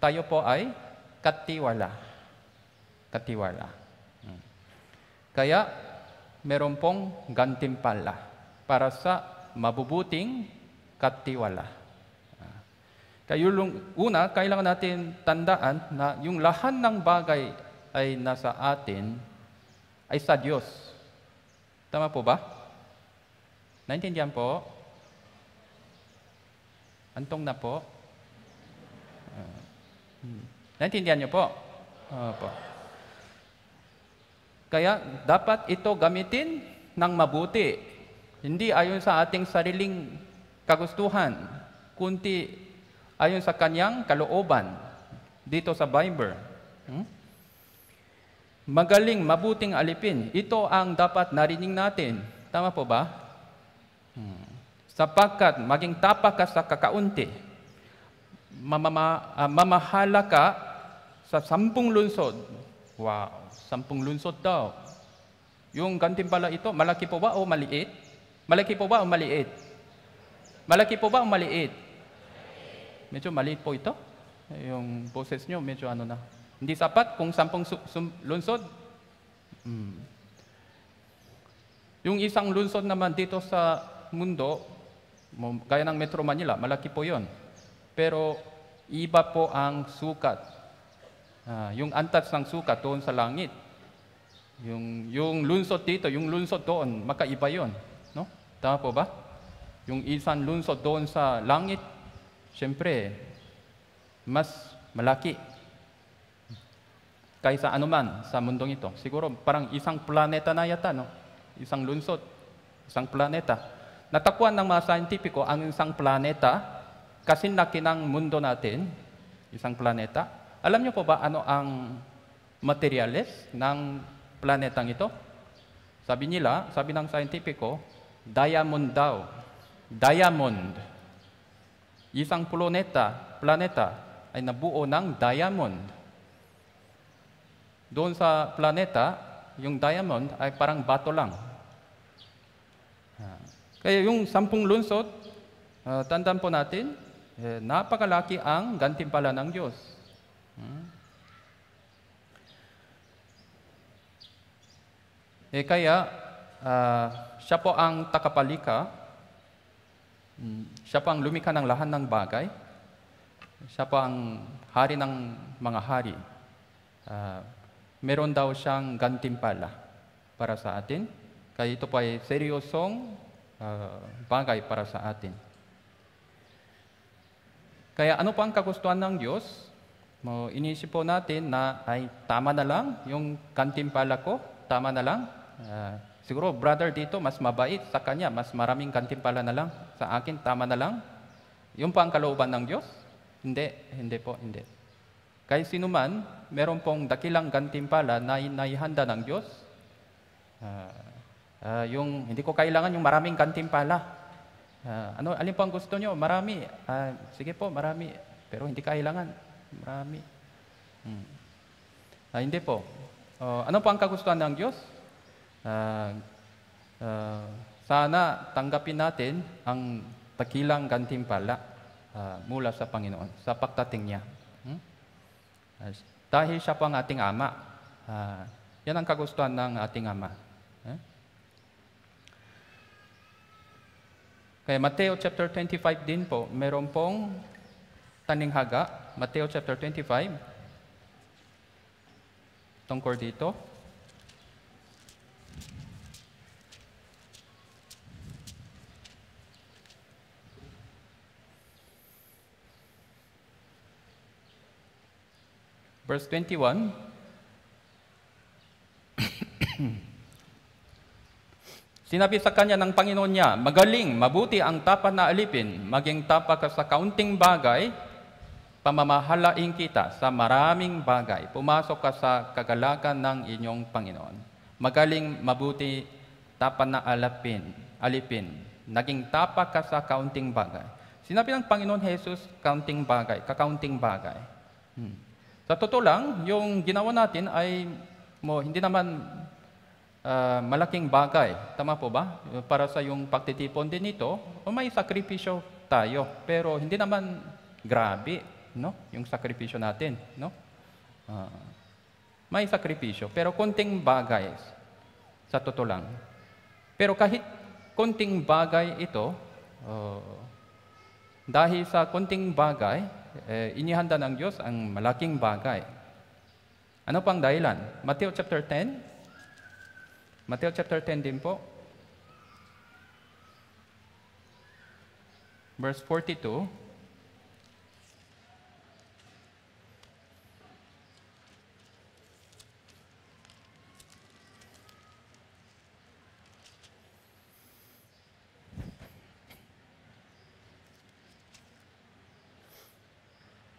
Tayo po ay katiwala katiwala. Kaya, meron pong gantimpala para sa mabubuting katiwala. Kaya yung una, kailangan natin tandaan na yung lahat ng bagay ay nasa atin ay sa Diyos. Tama po ba? Naintindihan po? Antong na po? Uh, naintindihan niyo po? Opo. Uh, kaya dapat ito gamitin ng mabuti. Hindi ayon sa ating sariling kagustuhan, kundi ayon sa kanyang kalooban dito sa Bible. Hmm? Magaling, mabuting alipin. Ito ang dapat narinig natin. Tama po ba? Hmm. Sapagkat maging tapak ka sa kakaunti, mamama, uh, mamahala ka sa sampung lunsod. Wow. Sampung lunsot daw. Yung gantimpala ito, malaki po ba o maliit? Malaki po ba o maliit? Malaki po ba o maliit? Medyo maliit po ito. Yung boses nyo, medyo ano na. Hindi sapat kung sampung lunsod. Hmm. Yung isang lunsod naman dito sa mundo, gaya ng Metro Manila, malaki po yon. Pero iba po ang sukat Uh, yung antas ng sukat doon sa langit. Yung, yung lunsod dito, yung lunsod doon, makaiba yon, No? Tama po ba? Yung isang lunsod doon sa langit, siyempre, mas malaki kaysa anuman sa mundong ito. Siguro parang isang planeta na yata, no? Isang lunsod, isang planeta. Natakuan ng mga scientifico ang isang planeta, kasi laki ng mundo natin, isang planeta, alam niyo po ba ano ang materialist ng planetang ito? Sabi nila, sabi ng scientifico, diamond daw. Diamond. Isang planeta, planeta ay nabuo ng diamond. Doon sa planeta, yung diamond ay parang bato lang. Kaya yung sampung lunsod, uh, tandaan po natin, eh, napakalaki ang gantimpala ng Diyos. Hmm? Eh kaya, uh, siya po ang takapalika, hmm. siya po ang lumika ng lahat ng bagay, siya po ang hari ng mga hari. Uh, meron daw siyang gantimpala para sa atin. Kaya ito po ay seryosong uh, bagay para sa atin. Kaya ano pa ang kagustuhan ng Diyos? Mo, inisip po natin na ay tama na lang yung kantimpala ko, tama na lang. Uh, siguro brother dito mas mabait sa kanya, mas maraming kantimpala na lang. Sa akin tama na lang. Yung pa ang kalooban ng Diyos? Hindi, hindi po, hindi. Kahit sino man, meron pong dakilang gantimpala na inaihanda ng Diyos. Uh, uh, yung hindi ko kailangan yung maraming gantimpala. Uh, ano, alin po ang gusto nyo? Marami. Uh, sige po, marami. Pero hindi kailangan. Marami. Hmm. Ah, hindi po. Uh, ano po ang kagustuhan ng Diyos? Uh, uh, sana tanggapin natin ang takilang gantimpala uh, mula sa Panginoon, sa pagtating niya. Hmm? Uh, dahil siya po ang ating ama. Uh, yan ang kagustuhan ng ating ama. Eh? Kaya Mateo chapter 25 din po, meron pong taninghaga Mateo chapter 25. Tungkol dito. Verse 21. Sinabi sa kanya ng Panginoon niya, Magaling, mabuti ang tapat na alipin, maging tapat ka sa kaunting bagay, pamamahalaing kita sa maraming bagay. Pumasok ka sa kagalakan ng inyong Panginoon. Magaling, mabuti, tapan na alapin, alipin. Naging tapak ka sa kaunting bagay. Sinabi ng Panginoon Jesus, kaunting bagay, kakaunting bagay. Hmm. Sa totoo lang, yung ginawa natin ay mo, hindi naman uh, malaking bagay. Tama po ba? Para sa yung pagtitipon din nito, may sakripisyo tayo. Pero hindi naman grabe no? Yung sakripisyo natin, no? Uh, may sakripisyo, pero konting bagay sa totoo lang. Pero kahit konting bagay ito, uh, dahil sa konting bagay, eh, inihanda ng Diyos ang malaking bagay. Ano pang dahilan? Mateo chapter 10. Mateo chapter 10 din po. Verse 42.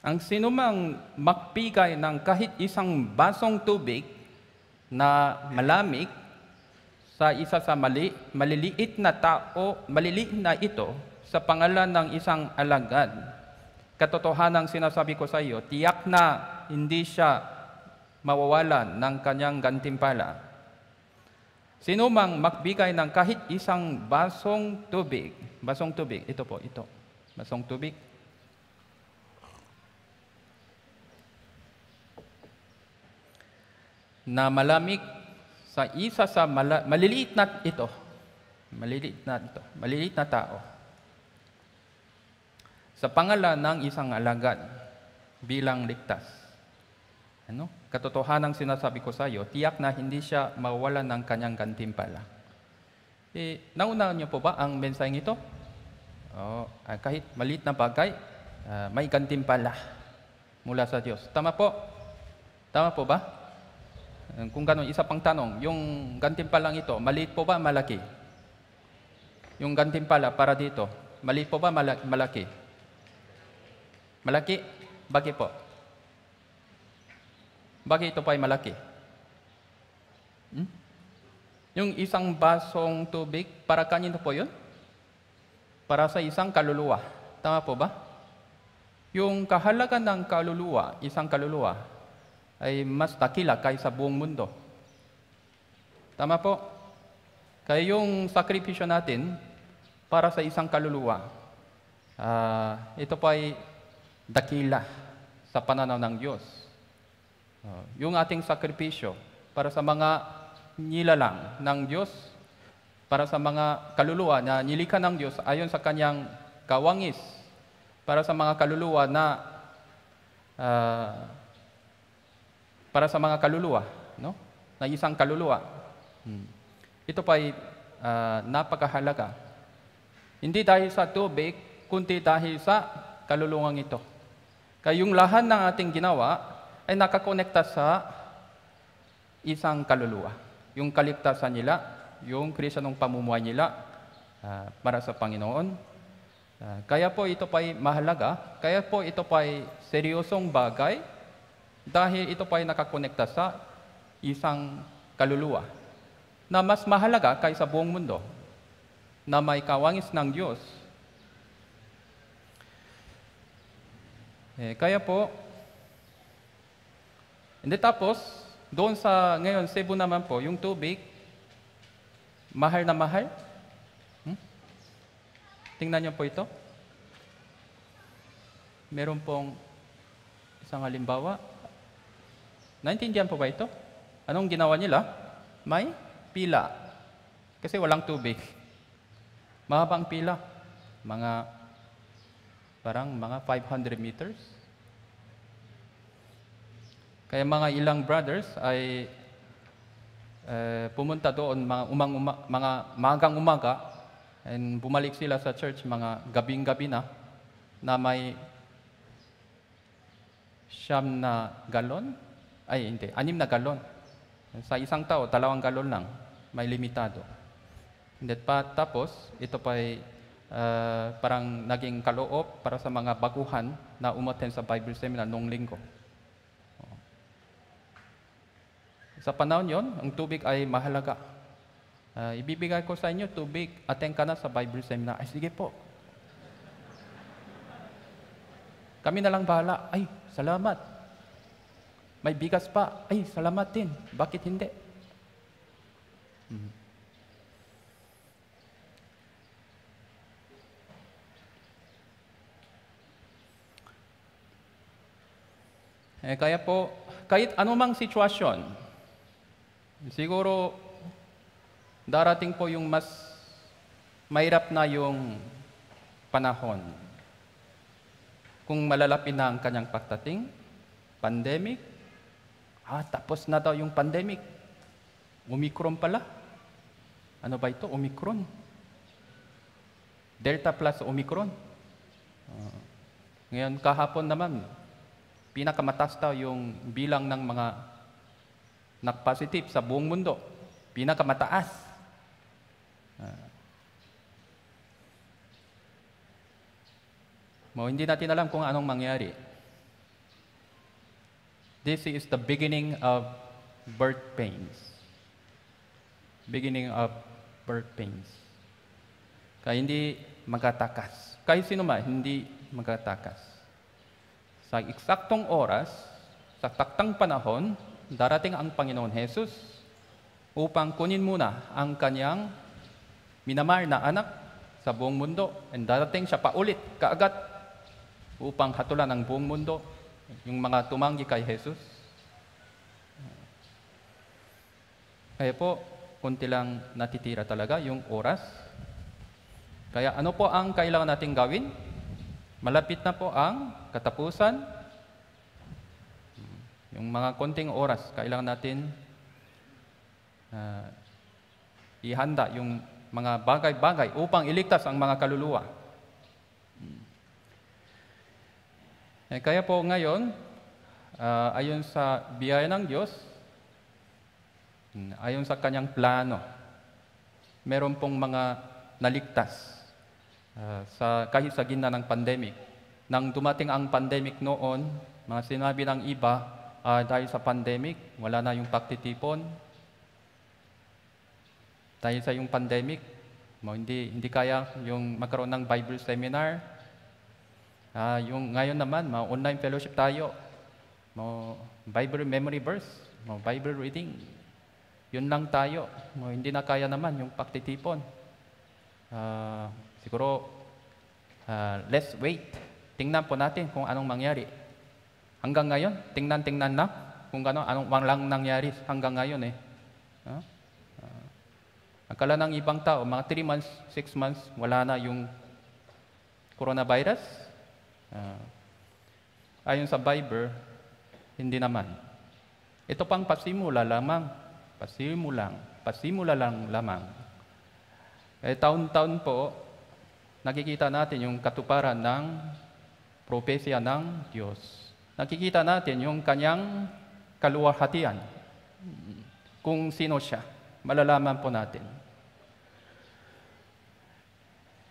Ang sinumang magpigay ng kahit isang basong tubig na malamig sa isa sa mali, maliliit na tao, maliliit na ito sa pangalan ng isang alagad. Katotohanang sinasabi ko sa iyo, tiyak na hindi siya mawawalan ng kanyang gantimpala. Sinumang magbigay ng kahit isang basong tubig, basong tubig, ito po, ito, basong tubig, na malamig sa isa sa mala, maliliit na ito. Maliliit na ito. Maliliit na tao. Sa pangalan ng isang alagad bilang ligtas. Ano? Katotohanan sinasabi ko sa iyo, tiyak na hindi siya mawala ng kanyang gantimpala. Eh, nauna niyo po ba ang mensaheng ito? Oh, kahit maliit na bagay, uh, may gantimpala mula sa Diyos. Tama po? Tama po ba? Eh, kung ganun, isa pang tanong, yung gantimpalang ito, maliit po ba malaki? Yung gantimpala para dito, maliit po ba malaki? Malaki? Bakit po? Bakit ito pa ay malaki? Hmm? Yung isang basong tubig, para kanino po yun? Para sa isang kaluluwa. Tama po ba? Yung kahalaga ng kaluluwa, isang kaluluwa, ay mas dakila kaysa buong mundo. Tama po? Kaya yung sakripisyo natin para sa isang kaluluwa, uh, ito pa ay dakila sa pananaw ng Diyos. Uh, yung ating sakripisyo para sa mga nilalang ng Diyos, para sa mga kaluluwa na nilikha ng Diyos ayon sa kanyang kawangis, para sa mga kaluluwa na uh, para sa mga kaluluwa, no? Na isang kaluluwa. Hmm. Ito pa ay uh, ah, napakahalaga. Hindi dahil sa tubig, kundi dahil sa kaluluwang ito. Kaya yung lahat ng ating ginawa ay nakakonekta sa isang kaluluwa. Yung kaligtasan nila, yung krisyanong pamumuhay nila uh, para sa Panginoon, ah, kaya po ito pa'y mahalaga, kaya po ito pa'y seryosong bagay dahil ito pa ay nakakonekta sa isang kaluluwa na mas mahalaga kaysa buong mundo na may kawangis ng Diyos. Eh, kaya po, hindi tapos, doon sa ngayon, Cebu naman po, yung tubig, mahal na mahal. Hmm? Tingnan niyo po ito. Meron pong isang halimbawa. Naintindihan po ba ito? Anong ginawa nila? May pila. Kasi walang tubig. Mahabang pila. Mga, parang mga 500 meters. Kaya mga ilang brothers ay eh, pumunta doon mga, umang, uma, mga magang umaga and bumalik sila sa church mga gabing-gabi na na may siyam na galon ay, hindi. Anim na galon. Sa isang tao, dalawang galon lang. May limitado. Hindi pa tapos, ito pa ay uh, parang naging kaloob para sa mga baguhan na umaten sa Bible seminar noong linggo. Sa panahon yon, ang tubig ay mahalaga. Uh, ibibigay ko sa inyo tubig, attend ka na sa Bible seminar. Ay, sige po. Kami na lang bahala. Ay, salamat. May bigas pa. Ay, salamat din. Bakit hindi? Hmm. Eh, kaya po, kahit anumang sitwasyon, siguro darating po yung mas mahirap na yung panahon. Kung malalapin na ang kanyang pagdating, pandemic, Ah, tapos na daw yung pandemic. Omicron pala. Ano ba ito? Omicron. Delta plus Omicron. Uh, ngayon, kahapon naman, pinakamataas daw yung bilang ng mga nag sa buong mundo. Pinakamataas. Uh, Mo, hindi natin alam kung anong mangyari. This is the beginning of birth pains. Beginning of birth pains. Kaya hindi magatakas. Kahit sino man, hindi magatakas. Sa eksaktong oras, sa taktang panahon, darating ang Panginoon Jesus upang kunin muna ang kanyang minamahal na anak sa buong mundo. And darating siya paulit, kaagad upang hatulan ang buong mundo yung mga tumanggi kay Jesus. Kaya po, konti lang natitira talaga yung oras. Kaya ano po ang kailangan nating gawin? Malapit na po ang katapusan. Yung mga konting oras, kailangan natin uh, ihanda yung mga bagay-bagay upang iligtas ang mga kaluluwa. Eh, kaya po ngayon, uh, ayon sa biyaya ng Diyos, ayon sa kanyang plano, meron pong mga naligtas uh, sa, kahit sa gina ng pandemic. Nang dumating ang pandemic noon, mga sinabi ng iba, uh, dahil sa pandemic, wala na yung pagtitipon. Dahil sa yung pandemic, mo hindi, hindi kaya yung magkaroon ng Bible seminar, Uh, yung ngayon naman, mga online fellowship tayo. Mga Bible memory verse, mga Bible reading. Yun lang tayo. Mga hindi na kaya naman yung pagtitipon. Uh, siguro, uh, let's wait. Tingnan po natin kung anong mangyari. Hanggang ngayon, tingnan-tingnan na kung ano, anong walang nangyari hanggang ngayon eh. Huh? Uh, akala ng ibang tao, mga 3 months, 6 months, wala na yung coronavirus Uh, ayon sa Bible, hindi naman. Ito pang pasimula lamang. Pasimulang. Pasimula lang lamang. Eh, taon-taon po, nakikita natin yung katuparan ng propesya ng Diyos. Nakikita natin yung kanyang kaluwahatian. Kung sino siya, malalaman po natin.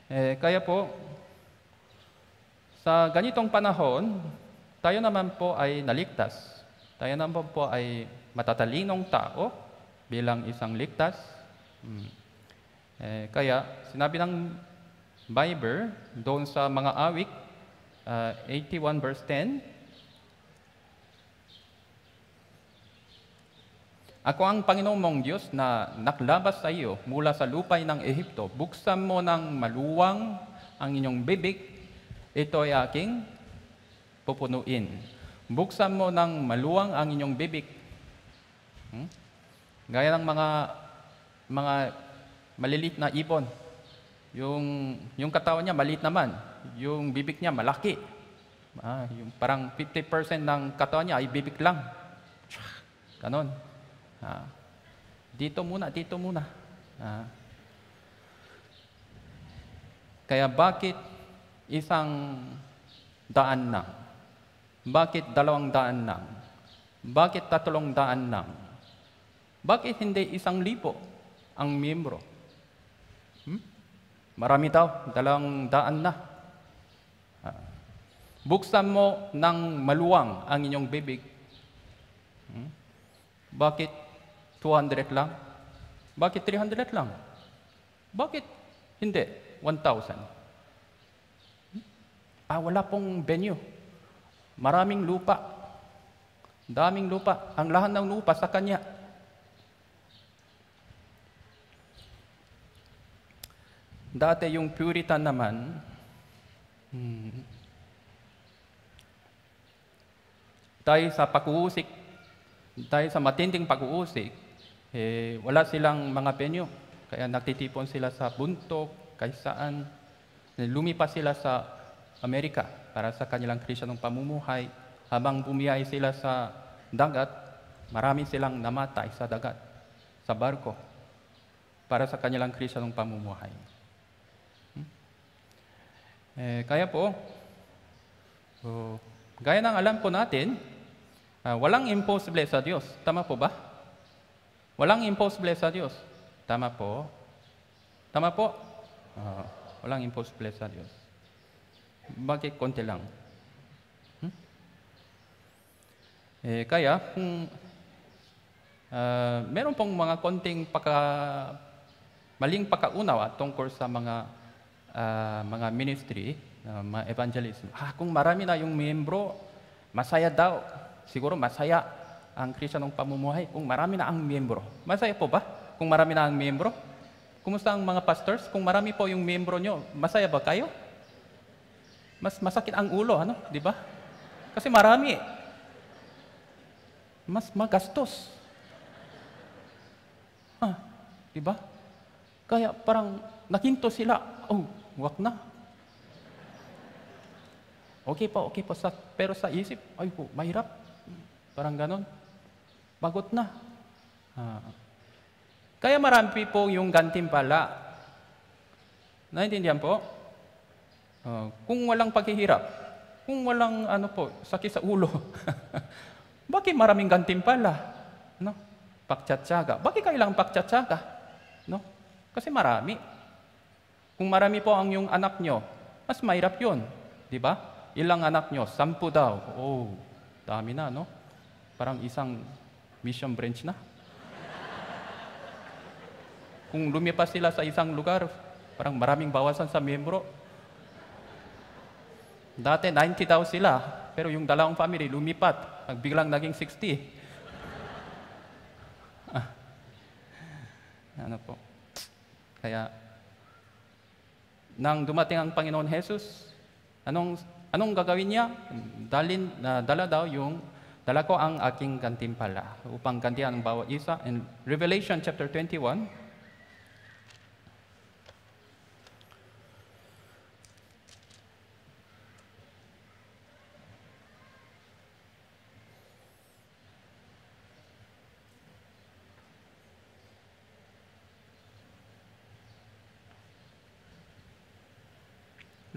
Eh, kaya po, sa ganitong panahon, tayo naman po ay naligtas. Tayo naman po ay matatalinong tao bilang isang ligtas. Hmm. Eh, kaya sinabi ng Bible doon sa mga awik, uh, ah, 81 verse 10, Ako ang Panginoon mong Diyos na naklabas sa iyo mula sa lupay ng Ehipto. Buksan mo ng maluwang ang inyong bibig ito ay aking pupunuin. Buksan mo ng maluwang ang inyong bibig. Hmm? Gaya ng mga mga malilit na ipon. Yung yung katawan niya maliit naman, yung bibig niya malaki. Ah, yung parang 50% ng katawan niya ay bibig lang. Ganon. Ah. Dito muna, dito muna. Ah. Kaya bakit isang daan lang? Bakit dalawang daan lang? Bakit tatlong daan lang? Bakit hindi isang lipo ang miyembro? Hmm? Marami daw, dalawang daan na. Buksan mo ng maluwang ang inyong bibig. Hmm? Bakit 200 lang? Bakit 300 lang? Bakit hindi 1,000? Ah, wala pong venue. Maraming lupa. Daming lupa. Ang lahan ng lupa sa kanya. Dati yung Puritan naman, hmm, dahil sa pag-uusik, dahil sa matinding pag-uusik, eh, wala silang mga venue. Kaya nagtitipon sila sa buntok, kaisaan, Lumipas sila sa Amerika para sa kanilang Kristiyanong pamumuhay. Habang bumiyay sila sa dagat, marami silang namatay sa dagat, sa barko, para sa kanilang Kristiyanong pamumuhay. Hmm? Eh, kaya po, oh, gaya ng alam po natin, uh, walang impossible sa Diyos. Tama po ba? Walang impossible sa Diyos. Tama po. Tama po. Uh, walang impossible sa Diyos. Bakit konti lang? Hmm? Eh, kaya kung uh, meron pong mga konting paka, maling pakaunawa tungkol sa mga uh, mga ministry, uh, mga evangelism. Ah, kung marami na yung miyembro, masaya daw. Siguro masaya ang Kristiyanong pamumuhay kung marami na ang miyembro. Masaya po ba kung marami na ang miyembro? Kumusta ang mga pastors? Kung marami po yung miyembro nyo, masaya ba kayo? mas masakit ang ulo, ano? Di ba? Kasi marami. Eh. Mas magastos. Ah, di ba? Kaya parang nakinto sila. Oh, wak na. Okay pa, okay pa. Sa, pero sa isip, ay po, mahirap. Parang ganon. Bagot na. Ah. Kaya marami po yung gantimpala. Naintindihan po? Uh, kung walang paghihirap, kung walang ano po, sakit sa ulo, bakit maraming gantimpala? No? Paktsatsaga. Bakit kailangan paktsatsaga? No? Kasi marami. Kung marami po ang yung anak nyo, mas mahirap yun. Di ba? Ilang anak nyo? Sampu daw. Oh, dami na, no? Parang isang mission branch na. Kung lumipas sila sa isang lugar, parang maraming bawasan sa membro, Dati 90 daw sila, pero yung dalawang family lumipat. Nagbiglang naging 60. ah. Ano po. Kaya, nang dumating ang Panginoon Jesus, anong, anong gagawin niya? Dalin, na, dala daw yung Dala ko ang aking gantimpala upang gantihan ang bawat isa. In Revelation chapter 21,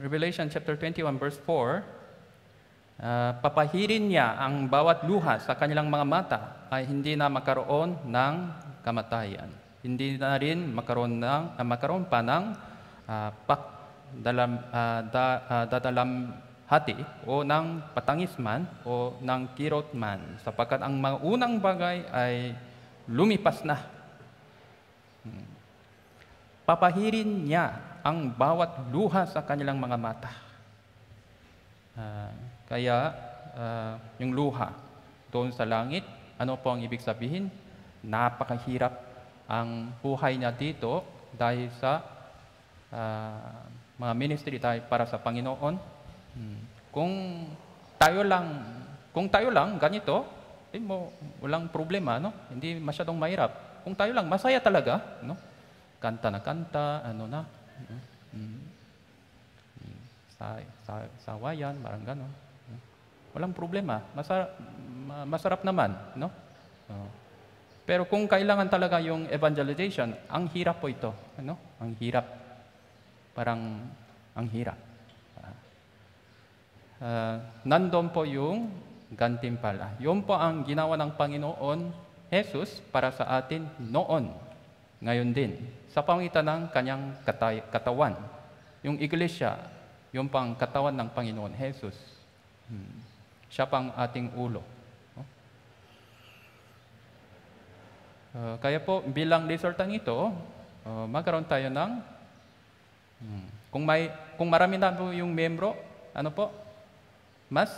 Revelation chapter 21 verse 4, Uh, papahirin niya ang bawat luha sa kanilang mga mata ay hindi na makaroon ng kamatayan. Hindi na rin makaroon, ng, uh, makaroon pa ng uh, pak, dalam, uh, da, uh, ah, hati o ng patangis man o ng kirot man sapagkat ang mga unang bagay ay lumipas na. Hmm. Papahirin niya ang bawat luha sa kanilang mga mata. Uh, kaya uh, yung luha doon sa langit, ano po ang ibig sabihin? Napakahirap ang buhay na dito dahil sa uh, mga ministry tayo para sa Panginoon. Hmm. Kung tayo lang, kung tayo lang ganito, eh, mo, walang problema, no? Hindi masyadong mahirap. Kung tayo lang, masaya talaga, no? Kanta na kanta, ano na, sa, sa, sawayan, marang gano'n. Walang problema. Masarap, masarap naman, no? Pero kung kailangan talaga yung evangelization, ang hirap po ito, ano? Ang hirap. Parang ang hirap. Uh, nandun po yung gantimpala. Ah, yun po ang ginawa ng Panginoon Jesus para sa atin noon, ngayon din sa pamagitan ng kanyang katawan. Yung iglesia, yung pang katawan ng Panginoon, Jesus. Hmm. Siya pang ating ulo. Uh, kaya po, bilang resulta nito, uh, magkaroon tayo ng hmm, kung may kung marami na po yung membro, ano po? Mas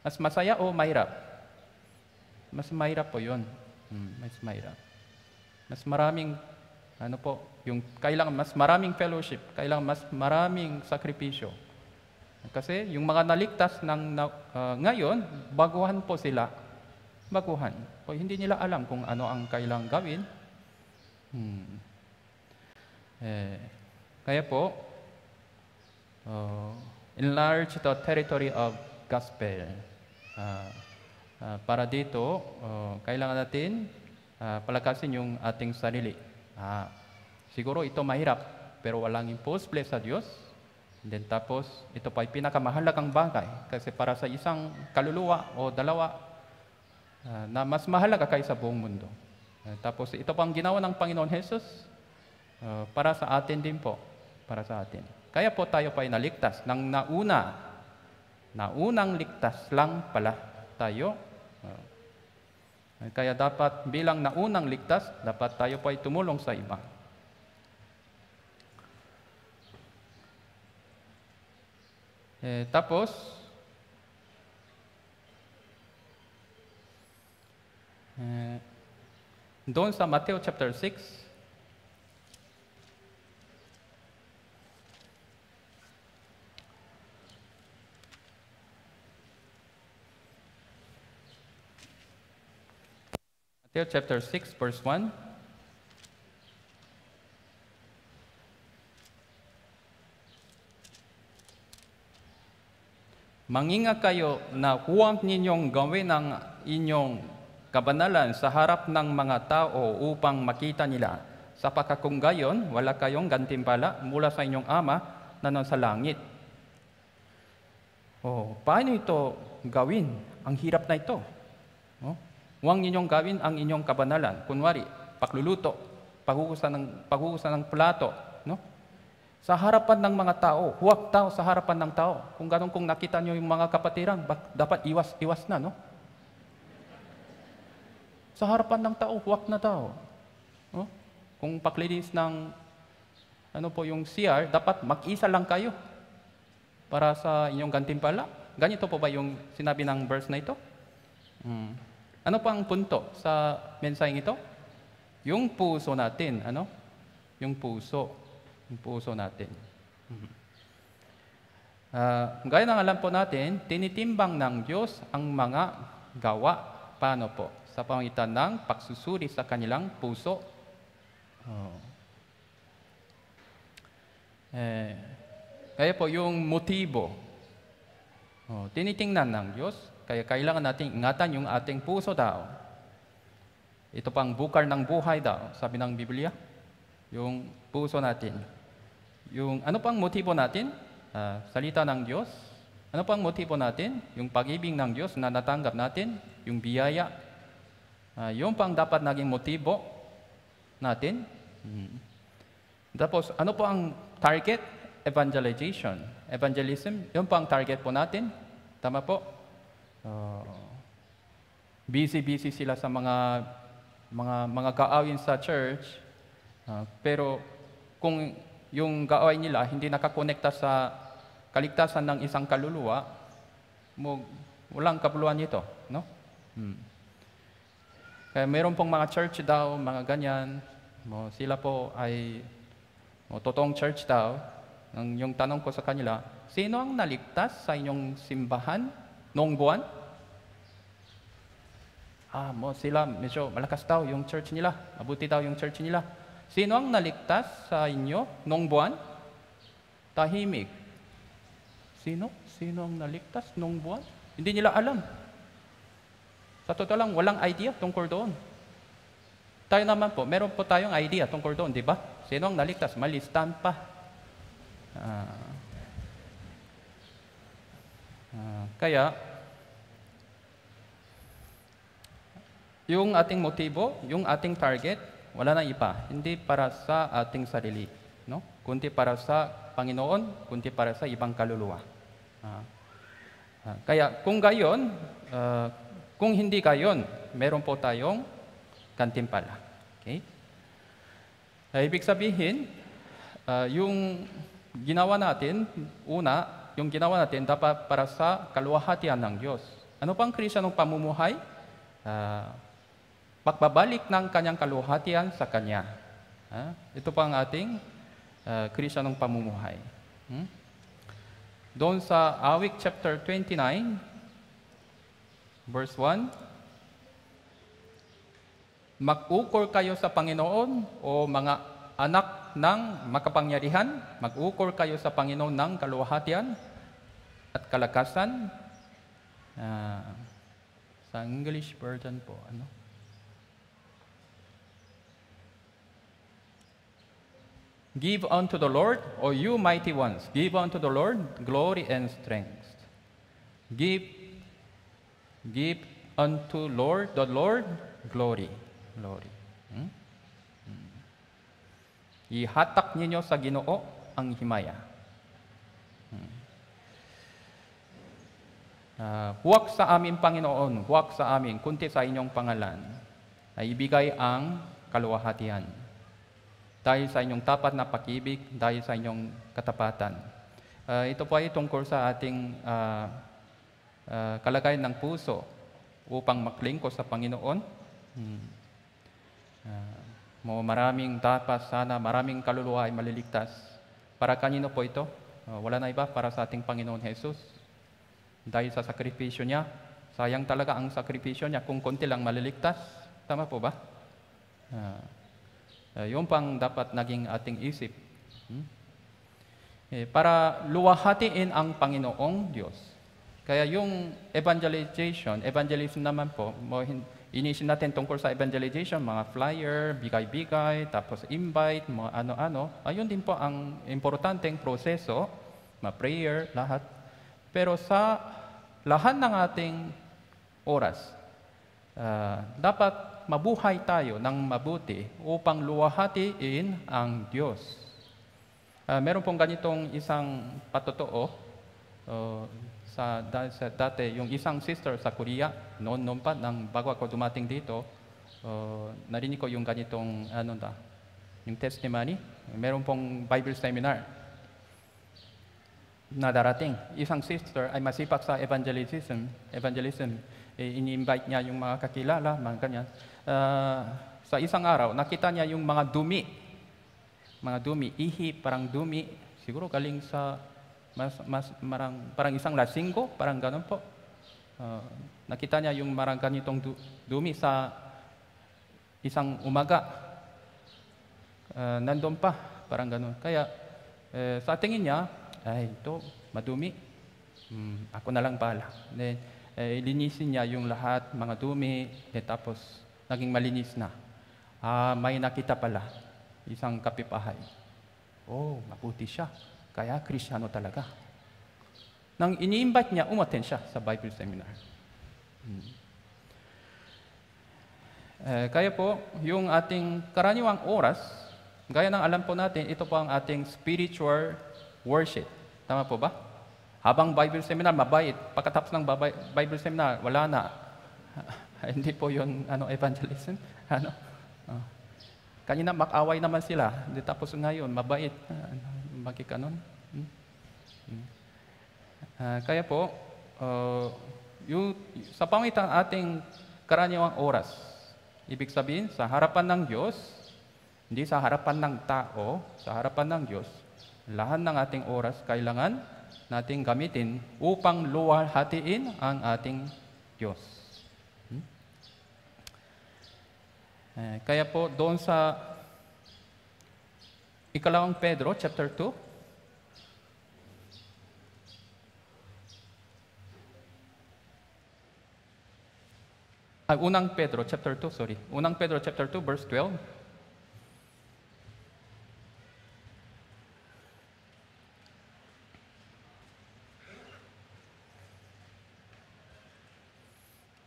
mas masaya o mahirap? Mas mahirap po 'yon. Hmm, mas mahirap. Mas maraming ano po, yung kailangan mas maraming fellowship, kailangan mas maraming sakripisyo. Kasi yung mga naligtas ng uh, ngayon, baguhan po sila. Baguhan. O hindi nila alam kung ano ang kailangang gawin. Hmm. Eh, kaya po, uh, enlarge the territory of gospel. Uh, uh, para dito, uh, kailangan natin uh, palakasin yung ating sarili ah, siguro ito mahirap, pero walang imposible sa Diyos. And then tapos, ito pa ay pinakamahalagang bagay. Kasi para sa isang kaluluwa o dalawa, uh, na mas mahalaga kaysa buong mundo. Uh, tapos, ito pang ginawa ng Panginoon Jesus, uh, para sa atin din po. Para sa atin. Kaya po tayo pa naligtas. Nang nauna, naunang ligtas lang pala tayo kaya dapat bilang naunang ligtas, dapat tayo pa ay tumulong sa iba. Eh, tapos, eh, doon sa Mateo chapter 6, Matthew chapter 6, verse 1. Manginga kayo na huwag ninyong gawin ang inyong kabanalan sa harap ng mga tao upang makita nila. Sa pakakung gayon, wala kayong gantimpala mula sa inyong ama na nasa langit. Oh, paano ito gawin? Ang hirap na ito. Oh, Huwag ninyong gawin ang inyong kabanalan. Kunwari, pagluluto, paghuhusan ng, paghuhusan ng plato, no? Sa harapan ng mga tao, huwag tao sa harapan ng tao. Kung ganun kung nakita nyo yung mga kapatiran, bak, dapat iwas-iwas na, no? Sa harapan ng tao, huwag na tao. No? Kung paklilinis ng ano po yung CR, dapat mag-isa lang kayo para sa inyong gantimpala. Ganito po ba yung sinabi ng verse na ito? Hmm. Ano pa ang punto sa mensaheng ito? Yung puso natin, ano? Yung puso. Yung puso natin. Uh, gaya ng alam po natin, tinitimbang ng Diyos ang mga gawa. Paano po? Sa pamagitan ng pagsusuri sa kanilang puso. Oh. Eh, kaya po yung motibo. Oh, tinitingnan ng Diyos kaya kailangan natin ingatan yung ating puso daw. Ito pang bukar ng buhay daw, sabi ng Biblia. Yung puso natin. Yung ano pang motibo natin? Uh, salita ng Diyos. Ano pang motibo natin? Yung pag-ibig ng Diyos na natanggap natin. Yung biyaya. Uh, ah, yung pang dapat naging motibo natin. Hmm. Tapos, ano po ang target? Evangelization. Evangelism, yung pang target po natin. Tama po? Uh, busy-busy sila sa mga mga mga kaawin sa church. Uh, pero kung yung gaaway nila hindi nakakonekta sa kaligtasan ng isang kaluluwa, mo walang kabuluhan nito, no? Hmm. Kaya meron pong mga church daw, mga ganyan, mo sila po ay mo, totoong church daw. Ang yung tanong ko sa kanila, sino ang naligtas sa inyong simbahan? Noong buwan? Ah, mo sila, medyo malakas daw yung church nila. Mabuti daw yung church nila. Sino ang naligtas sa inyo noong buwan? Tahimik. Sino? Sino ang naligtas noong buwan? Hindi nila alam. Sa totoo lang, walang idea tungkol doon. Tayo naman po, meron po tayong idea tungkol doon, di ba? Sino ang naligtas? Malistan pa. Ah, Uh, kaya, yung ating motibo, yung ating target, wala nang iba. Hindi para sa ating sarili, no? kundi para sa Panginoon, kundi para sa ibang kaluluwa. Uh, uh, kaya kung gayon, uh, kung hindi gayon, meron po tayong kantimpala. Okay? Uh, ibig sabihin, uh, yung ginawa natin, una, yung ginawa natin dapat para sa kaluwahatian ng Diyos. Ano pang Kristiyanong pamumuhay? Uh, ah, pagbabalik ng kanyang kaluhatian sa kanya. Uh, ito pang ating uh, Kristiyanong pamumuhay. Hmm? Doon sa Awit chapter 29, verse 1, Mag-ukol kayo sa Panginoon o mga anak ng makapangyarihan, mag-ukol kayo sa Panginoon ng kaluhatian at kalakasan. Uh, sa English version po, ano? Give unto the Lord, O you mighty ones, give unto the Lord glory and strength. Give, give unto Lord the Lord glory, glory. Hmm? Ihatak ninyo sa ginoo ang himaya. Hmm. Uh, huwag sa amin, Panginoon, huwag sa amin, kunti sa inyong pangalan, na ibigay ang kaluwahatian. Dahil sa inyong tapat na pakibig, dahil sa inyong katapatan. Uh, ito po ay tungkol sa ating uh, uh, kalagay ng puso upang maklingko sa Panginoon. Hmm. Uh, mo maraming dapat sana, maraming kaluluwa ay maliligtas. Para kanino po ito? Ah, wala na iba para sa ating Panginoon Jesus. Dahil sa sakripisyo niya, sayang talaga ang sakripisyo niya kung konti lang maliligtas. Tama po ba? Uh, yun pang dapat naging ating isip. Hmm? Eh, para luwahatiin ang Panginoong Diyos. Kaya yung evangelization, evangelism naman po, mo, Inisin natin tungkol sa evangelization, mga flyer, bigay-bigay, tapos invite, mga ano-ano. Ayun din po ang importanteng proseso, mga prayer, lahat. Pero sa lahat ng ating oras, uh, dapat mabuhay tayo ng mabuti upang luwahatiin ang Diyos. Uh, meron pong ganitong isang patotoo uh, sa, sa dati, yung isang sister sa Korea, noon, noon pa, nang bago ako dumating dito, uh, narinig ko yung ganitong, ano da, yung testimony. Meron pong Bible seminar na darating. Isang sister ay masipag sa evangelism. evangelism. E, eh, in-invite niya yung mga kakilala, mga ganyan. Uh, sa isang araw, nakita niya yung mga dumi. Mga dumi, ihi, parang dumi. Siguro galing sa mas, mas, marang, parang isang lasinggo, parang ganun po uh, nakita niya yung marang ganitong du- dumi sa isang umaga. Uh, nandun pa, parang ganun. Kaya eh, sa tingin niya, ay ito, madumi. Hmm, ako na lang pala. Then, eh, linisin niya yung lahat, mga dumi, eh, tapos naging malinis na. Ah, may nakita pala, isang kapipahay. Oh, mabuti siya. Kaya krisyano talaga nang ini-invite niya, umaten siya sa Bible seminar. Hmm. Eh, kaya po, yung ating karaniwang oras, gaya ng alam po natin, ito po ang ating spiritual worship. Tama po ba? Habang Bible seminar, mabait. Pagkatapos ng Bible seminar, wala na. Hindi po yun ano, evangelism. Ano? Oh. Kanina makaway naman sila. Tapos ngayon, mabait. Bakit ah, ano, kanon? Hmm? Hmm. Ah, kaya po, uh, yung, sa pamamagitan ating karaniwang oras, ibig sabihin, sa harapan ng Diyos, hindi sa harapan ng tao, sa harapan ng Diyos, lahat ng ating oras kailangan nating gamitin upang luwalhatiin ang ating Diyos. Hmm? Eh, kaya po, doon sa ikalawang Pedro, chapter 2, Ay, unang Pedro chapter 2, sorry. Unang Pedro chapter 2 verse 12.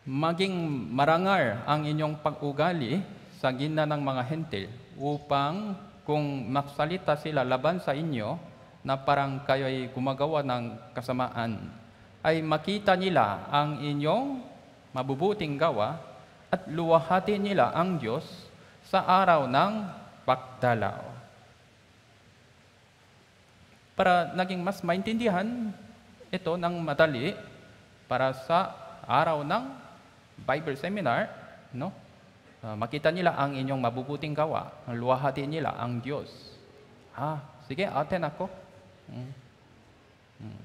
Maging marangal ang inyong pag-ugali sa gina ng mga hentil upang kung magsalita sila laban sa inyo na parang kayo'y gumagawa ng kasamaan, ay makita nila ang inyong mabubuting gawa at luwahati nila ang Diyos sa araw ng pagdalao. Para naging mas maintindihan ito ng madali para sa araw ng Bible Seminar, no? Ah, makita nila ang inyong mabubuting gawa, ang luwahati nila ang Diyos. Ha, ah, sige, atin ako. Hmm. Hmm.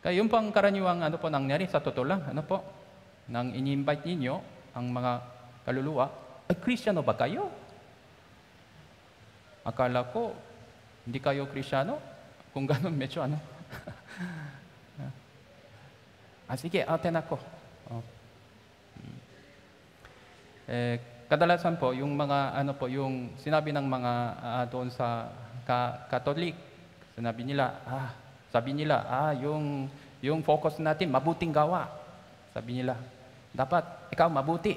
Kaya yung pang karaniwang ano po nangyari sa totoo lang, ano po, nang in invite ninyo ang mga kaluluwa, ay Kristiyano ba kayo? Akala ko, hindi kayo Kristiyano? Kung ganun, medyo ano. ah, sige, atin ako. Oh. Eh, kadalasan po, yung mga, ano po, yung sinabi ng mga uh, doon sa ka- Katolik, sinabi nila, ah, sabi nila, ah, yung, yung focus natin, mabuting gawa. Sabi nila, dapat, ikaw mabuti.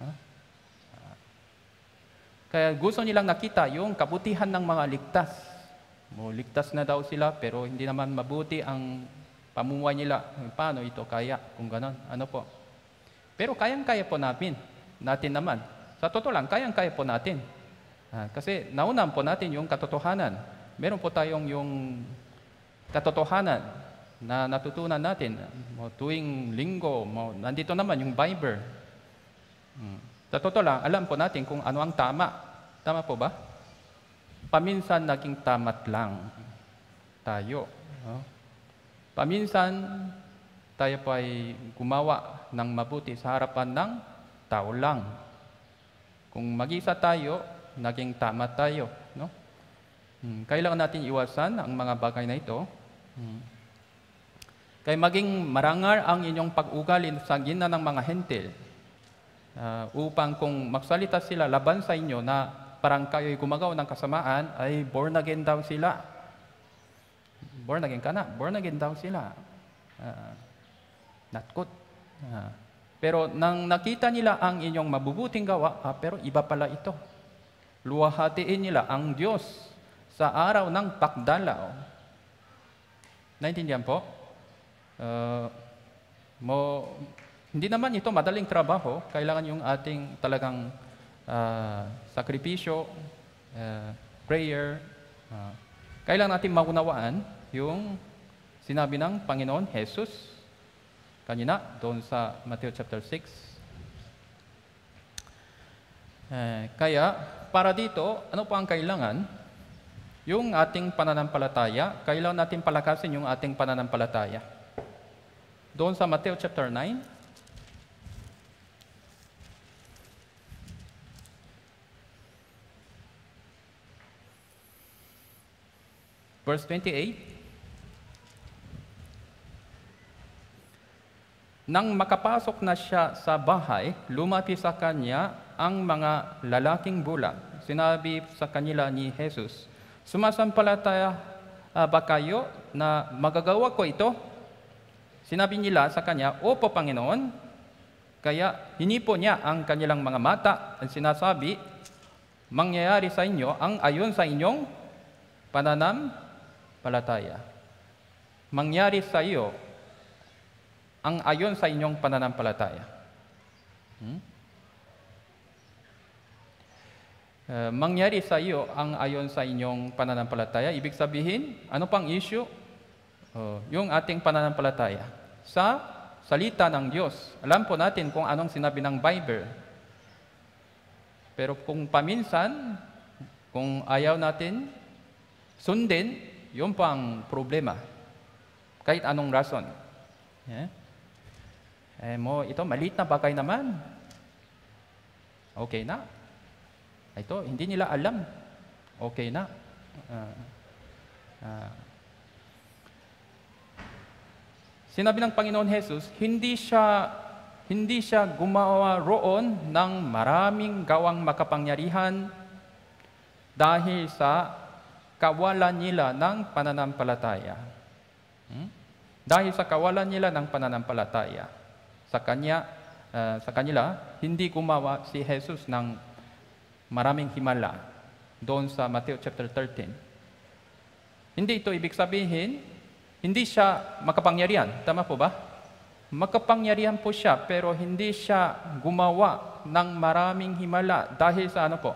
Huh? Kaya gusto nilang nakita yung kabutihan ng mga ligtas. Mo, ligtas na daw sila, pero hindi naman mabuti ang pamumuhay nila. Paano ito kaya? Kung ganon, ano po? Pero kayang-kaya po namin, natin naman. Sa totoo lang, kayang-kaya po natin. Ah, kasi naunan po natin yung katotohanan. Meron po tayong yung katotohanan na natutunan natin tuwing linggo, mo, nandito naman yung Bible. Hmm. Sa totoo lang, alam po natin kung ano ang tama. Tama po ba? Paminsan naging tamat lang tayo. No? Paminsan tayo po ay gumawa ng mabuti sa harapan ng tao lang. Kung magisa tayo, naging tama tayo. Hmm. Kailangan natin iwasan ang mga bagay na ito. Hmm. Kaya maging marangar ang inyong pag-ugali sa gina ng mga hentil uh, upang kung magsalita sila laban sa inyo na parang kayo'y gumagawa ng kasamaan, ay born again daw sila. Born again ka na, born again daw sila. Uh, ah, natkot. Uh, ah, pero nang nakita nila ang inyong mabubuting gawa, ah, pero iba pala ito. Luwahatiin nila ang Diyos sa araw ng pagdalaw. Naintindihan po? Uh, mo, hindi naman ito madaling trabaho. Kailangan yung ating talagang uh, sakripisyo, uh, prayer. Uh, kailangan natin maunawaan yung sinabi ng Panginoon Jesus kanina doon sa Matthew chapter 6. Eh, uh, kaya, para dito, ano pa ang kailangan? Yung ating pananampalataya, kailan natin palakasin yung ating pananampalataya? Doon sa Mateo chapter 9, Verse 28, Nang makapasok na siya sa bahay, lumapit sa kanya ang mga lalaking bulag. Sinabi sa kanila ni Jesus, Sumasampalataya uh, ba kayo na magagawa ko ito? Sinabi nila sa kanya, Opo Panginoon, kaya hinipo niya ang kanilang mga mata at sinasabi, mangyayari sa inyo ang ayon sa inyong pananampalataya. Mangyari sa iyo ang ayon sa inyong pananampalataya. Hmm? Eh, mangyari sa iyo ang ayon sa inyong pananampalataya. Ibig sabihin, ano pang issue? Uh, yung ating pananampalataya sa salita ng Diyos. Alam po natin kung anong sinabi ng Bible. Pero kung paminsan, kung ayaw natin sundin, yung pang problema. Kahit anong rason. Yeah. Eh mo, ito, maliit na bagay naman. Okay na. Ito, hindi nila alam. Okay na. Uh, uh, sinabi ng Panginoon Jesus, hindi siya hindi siya gumawa roon ng maraming gawang makapangyarihan dahil sa kawalan nila ng pananampalataya. Hmm? Dahil sa kawalan nila ng pananampalataya sa kanya uh, sa kanila, hindi gumawa si Jesus ng maraming himala doon sa Matthew chapter 13. Hindi ito ibig sabihin, hindi siya makapangyarihan. Tama po ba? Makapangyarihan po siya, pero hindi siya gumawa ng maraming himala dahil sa ano po?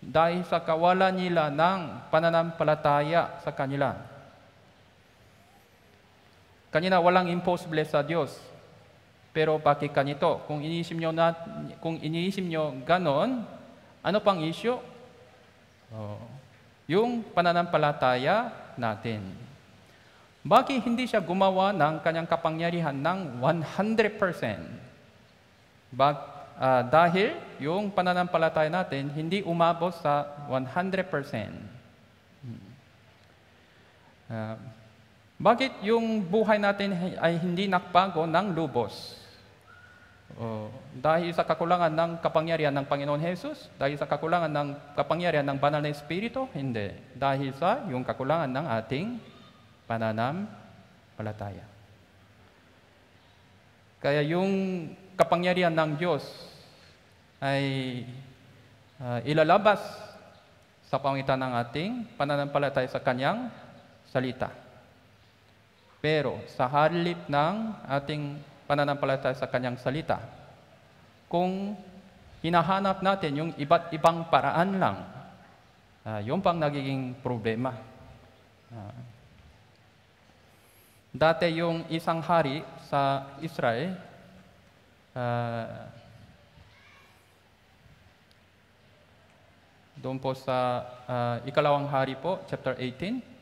Dahil sa kawala nila ng pananampalataya sa kanila. Kanina walang impossible sa Diyos. Pero bakit kanito? Kung iniisip nyo, na, kung iniisip nyo ganon, ano pang issue? Oh, yung pananampalataya natin. Bakit hindi siya gumawa ng kanyang kapangyarihan ng 100%? Bak, uh, dahil yung pananampalataya natin hindi umabot sa 100%. Hmm. Uh, bakit yung buhay natin ay hindi nakbago ng lubos? Oh, dahil sa kakulangan ng kapangyarihan ng Panginoon Jesus, dahil sa kakulangan ng kapangyarihan ng banal na Espiritu, hindi. Dahil sa yung kakulangan ng ating pananampalataya. Kaya yung kapangyarihan ng Diyos ay uh, ilalabas sa pangitan ng ating pananampalataya sa Kanyang salita. Pero sa halip ng ating pananampalataya sa kanyang salita. Kung hinahanap natin yung iba't ibang paraan lang, uh, ah, yung pang nagiging problema. Uh, dati yung isang hari sa Israel, uh, doon po sa uh, ikalawang hari po, chapter 18,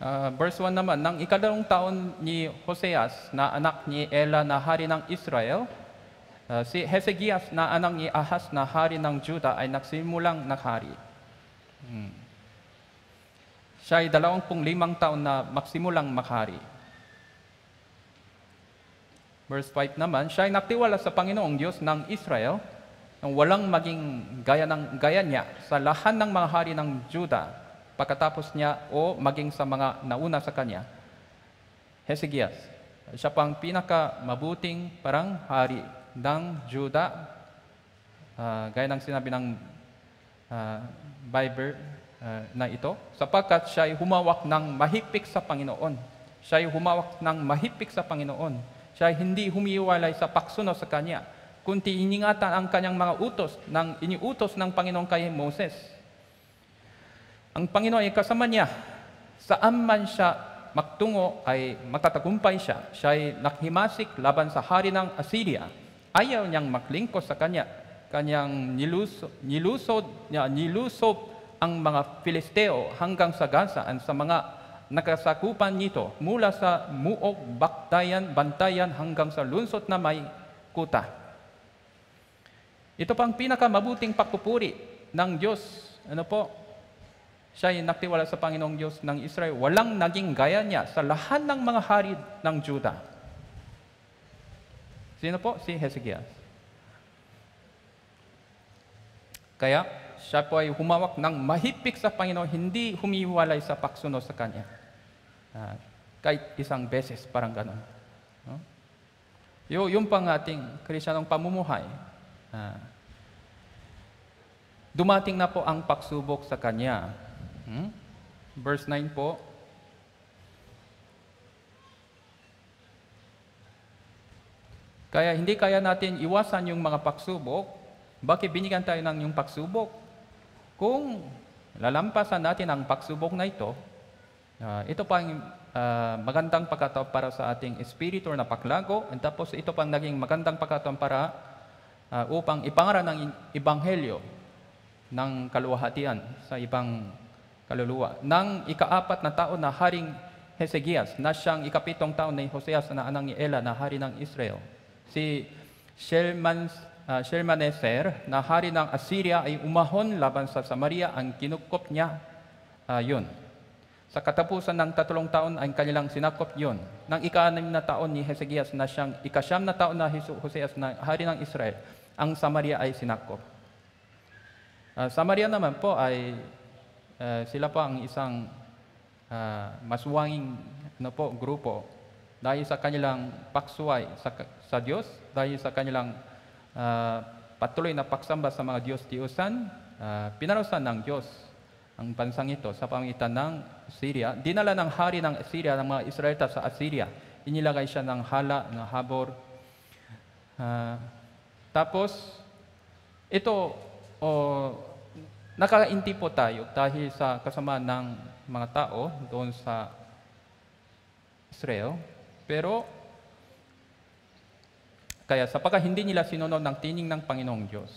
Uh, verse 1 naman, Nang ikalawang taon ni Hoseas na anak ni Ela na hari ng Israel, uh, si Hezekiah na anak ni Ahas na hari ng Juda ay nagsimulang naghari. Hmm. Siya ay dalawampung limang taon na magsimulang maghari. Verse 5 naman, siya ay nagtiwala sa Panginoong Diyos ng Israel nang walang maging gaya, ng, gaya niya sa lahat ng mga hari ng Juda pagkatapos niya o maging sa mga nauna sa kanya. Hezekias, siya pang pinaka mabuting parang hari ng Juda. Uh, gaya ng sinabi ng uh, Bible uh, na ito, sapagkat siya ay humawak ng mahipik sa Panginoon. Siya ay humawak ng mahipik sa Panginoon. Siya ay hindi humiwalay sa paksuno sa Kanya, kundi iningatan ang kanyang mga utos ng iniutos ng Panginoon kay Moses ang Panginoon ay kasama niya. Saan man siya magtungo ay matatagumpay siya. Siya ay nakhimasik laban sa hari ng Assyria. Ayaw niyang maklingkos sa kanya. Kanyang niluso, nilusod, niya, nilusob ang mga Filisteo hanggang sa Gaza at sa mga nakasakupan nito mula sa muog, baktayan, bantayan hanggang sa lunsot na may kuta. Ito pang pinakamabuting pagpupuri ng Diyos. Ano po? siya ay nagtiwala sa Panginoong Diyos ng Israel. Walang naging gaya niya sa lahat ng mga hari ng Juda. Sino po? Si Hezekiah. Kaya, siya po ay humawak ng mahipik sa Panginoon, hindi humiwalay sa pagsunod sa Kanya. Uh, kahit isang beses, parang ganun. No? Y- yung pang ating krisyanong pamumuhay, uh, dumating na po ang pagsubok sa Kanya Hmm? Verse 9 po. Kaya hindi kaya natin iwasan yung mga pagsubok. Bakit binigyan tayo ng yung pagsubok? Kung lalampasan natin ang pagsubok na ito, uh, ito pang uh, magandang pagkataon para sa ating espiritu na paklago, at tapos ito pang naging magandang pagkataon para uh, upang ipangaral ng ibanghelyo ng kaluwahatian sa ibang kaluluwa. Nang ikaapat na taon na Haring Hezekias, na siyang ikapitong taon ni Hoseas na anang ni Ela na hari ng Israel. Si Shelman, uh, ah, Shelmaneser na hari ng Assyria ay umahon laban sa Samaria ang kinukop niya uh, yun. Sa katapusan ng tatlong taon ang kanilang sinakop yun. Nang ika na taon ni Hezekias na siyang ikasyam na taon na Hoseas na hari ng Israel, ang Samaria ay sinakop. Uh, Samaria naman po ay eh, sila pa ang isang uh, maswanging ano po, grupo dahil sa kanilang paksuway sa, sa Diyos, dahil sa kanilang uh, patuloy na pagsamba sa mga Diyos-Diyosan, uh, pinarusan ng Diyos ang bansang ito sa pamitan ng Syria. Dinala ng hari ng Syria ng mga Israelita sa Assyria. Inilagay siya ng hala, ng habor. Uh, tapos, ito, oh, Nakainti po tayo dahil sa kasama ng mga tao doon sa Israel. Pero, kaya sapaka hindi nila sinunod ng tining ng Panginoong Diyos.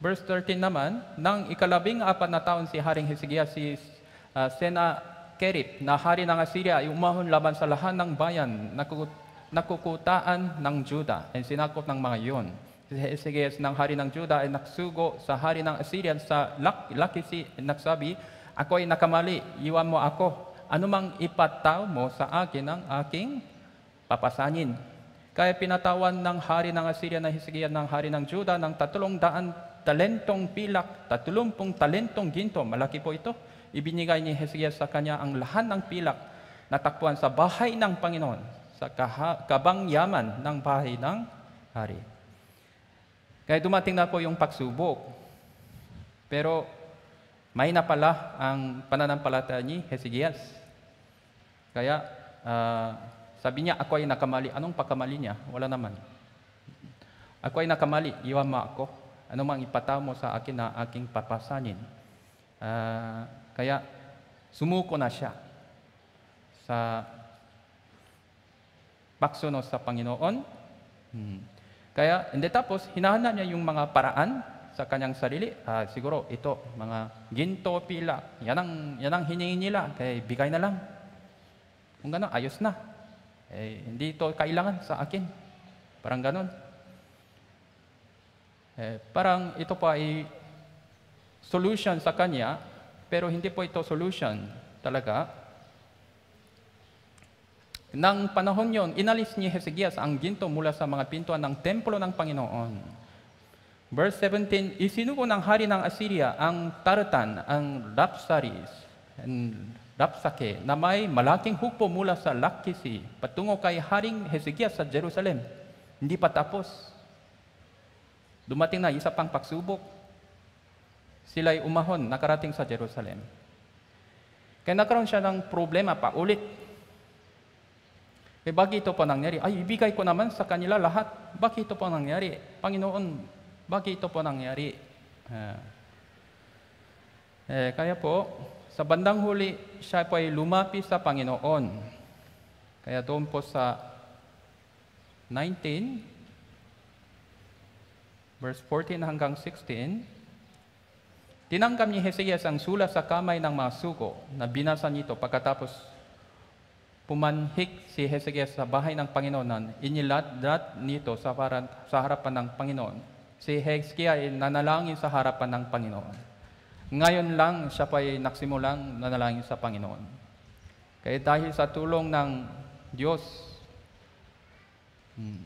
Verse 13 naman, nang ikalabing apat na taon si Haring Hezekiah si uh, ah, Sena Kerib na hari ng Assyria ay umahon laban sa lahat ng bayan na nakukutaan ng Juda at sinakot ng mga yon si Hezekias ng hari ng Juda ay naksugo sa hari ng Assyrian sa Lak Lakisi nagsabi, Ako ay nakamali, iwan mo ako. Anumang ipataw mo sa akin ang aking papasanin. Kaya pinatawan ng hari ng Assyria na Hezekiah ng hari ng Juda ng tatlong daan talentong pilak, tatlumpung talentong ginto. Malaki po ito. Ibinigay ni Hezekiah sa kanya ang lahan ng pilak na takpuan sa bahay ng Panginoon, sa kabang yaman ng bahay ng hari. Kaya dumating na po yung pagsubok. Pero may na pala ang pananampalataya ni Hezekiel. Kaya uh, sabi niya, ako ay nakamali. Anong pagkamali niya? Wala naman. Ako ay nakamali, iwama ako. Ano mang ipata mo sa akin na aking papasanin. Uh, kaya sumuko na siya sa pagsunod sa Panginoon. Hmm. Kaya, hindi tapos, hinahanap niya yung mga paraan sa kanyang sarili. Ah, siguro, ito, mga ginto, pila. Yan ang, yan ang hiningi nila. Kaya, bigay na lang. Kung gano'n, ayos na. Eh, hindi ito kailangan sa akin. Parang gano'n. Eh, parang ito pa ay solution sa kanya, pero hindi po ito solution talaga. Nang panahon yon, inalis ni Hezekiah ang ginto mula sa mga pintuan ng templo ng Panginoon. Verse 17, isinugo ng hari ng Assyria ang tartan, ang Rapsaris, and Rapsake, na may malaking hukbo mula sa Lakisi, patungo kay Haring Hezekiah sa Jerusalem. Hindi pa tapos. Dumating na isa pang pagsubok. Sila'y umahon, nakarating sa Jerusalem. Kaya nagkaroon siya ng problema pa ulit eh bakit ito pa nangyari? Ay, ibigay ko naman sa kanila lahat. Bakit ito pa nangyari? Panginoon, bakit ito pa nangyari? Uh, eh, kaya po, sa bandang huli, siya po ay lumapi sa Panginoon. Kaya doon po sa 19, verse 14 hanggang 16, Tinanggap ni Hezekias ang sulas sa kamay ng mga suko na binasa nito pagkatapos Pumanhik si Hezekiah sa bahay ng Panginoon, iniladat nito sa, paran, sa harapan ng Panginoon. Si Hezekiah ay nanalangin sa harapan ng Panginoon. Ngayon lang siya pa ay nagsimulang nanalangin sa Panginoon. Kaya dahil sa tulong ng Diyos, hmm,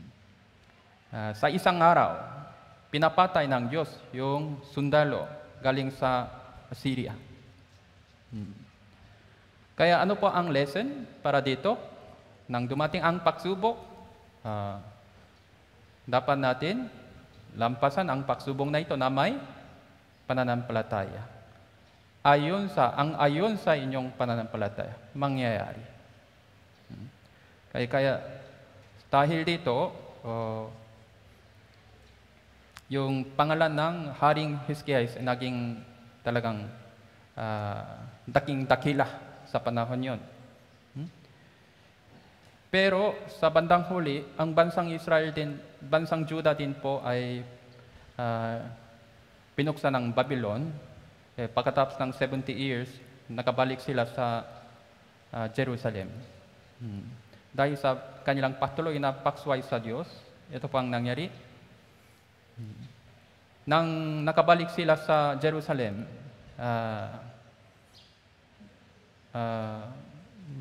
uh, sa isang araw, pinapatay ng Diyos yung sundalo galing sa Assyria. Hmm. Kaya ano po ang lesson para dito? Nang dumating ang pagsubok, uh, dapat natin lampasan ang pagsubok na ito na may pananampalataya. Ayon sa, ang ayon sa inyong pananampalataya, mangyayari. Hmm. Kaya, kaya dahil dito, uh, yung pangalan ng Haring Hiskias naging talagang uh, ah, daking dakila sa panahon yon. Hmm? Pero sa bandang huli, ang bansang Israel din, bansang Juda din po ay uh, ah, pinuksa ng Babylon. Eh, pagkatapos ng 70 years, nakabalik sila sa uh, Jerusalem. Hmm. Dahil sa kanilang patuloy na paksway sa Diyos, ito po ang nangyari. Hmm. Nang nakabalik sila sa Jerusalem, uh, uh,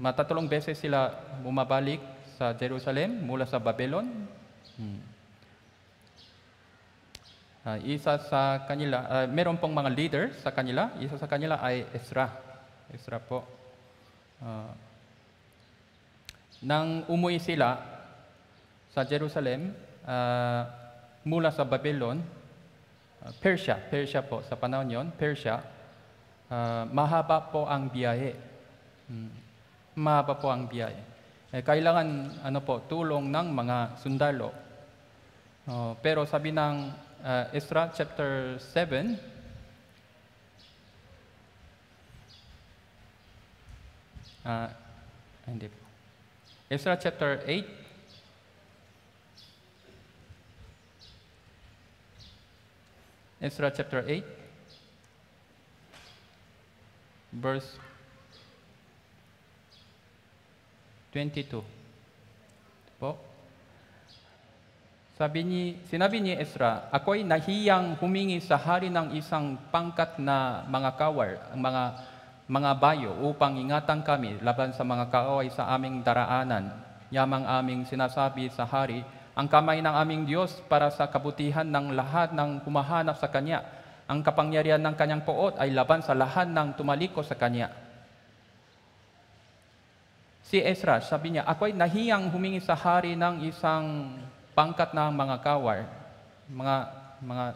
matatlong beses sila bumabalik sa Jerusalem mula sa Babylon. Hmm. Uh, isa sa kanila, uh, meron pong mga leader sa kanila. Isa sa kanila ay Ezra. Ezra po. Uh, nang umuwi sila sa Jerusalem, uh, mula sa Babylon, uh, Persia, Persia po, sa panahon yon, Persia, uh, mahaba po ang biyahe Hmm. Mahaba po ang biyay. Eh, kailangan ano po, tulong ng mga sundalo. Oh, pero sabi ng uh, Ezra chapter 7, uh, ah, hindi po. Ezra chapter 8, Ezra chapter 8, verse 22. Po. Sabi ni, sinabi ni Ezra, ako'y nahiyang humingi sa hari ng isang pangkat na mga kawar, mga mga bayo upang ingatan kami laban sa mga kaaway sa aming daraanan. Yamang aming sinasabi sa hari, ang kamay ng aming Diyos para sa kabutihan ng lahat ng kumahanap sa Kanya. Ang kapangyarihan ng Kanyang poot ay laban sa lahat ng tumaliko sa Kanya. Si Ezra, sabi niya, ay nahiyang humingi sa hari ng isang pangkat ng mga kawar, mga, mga,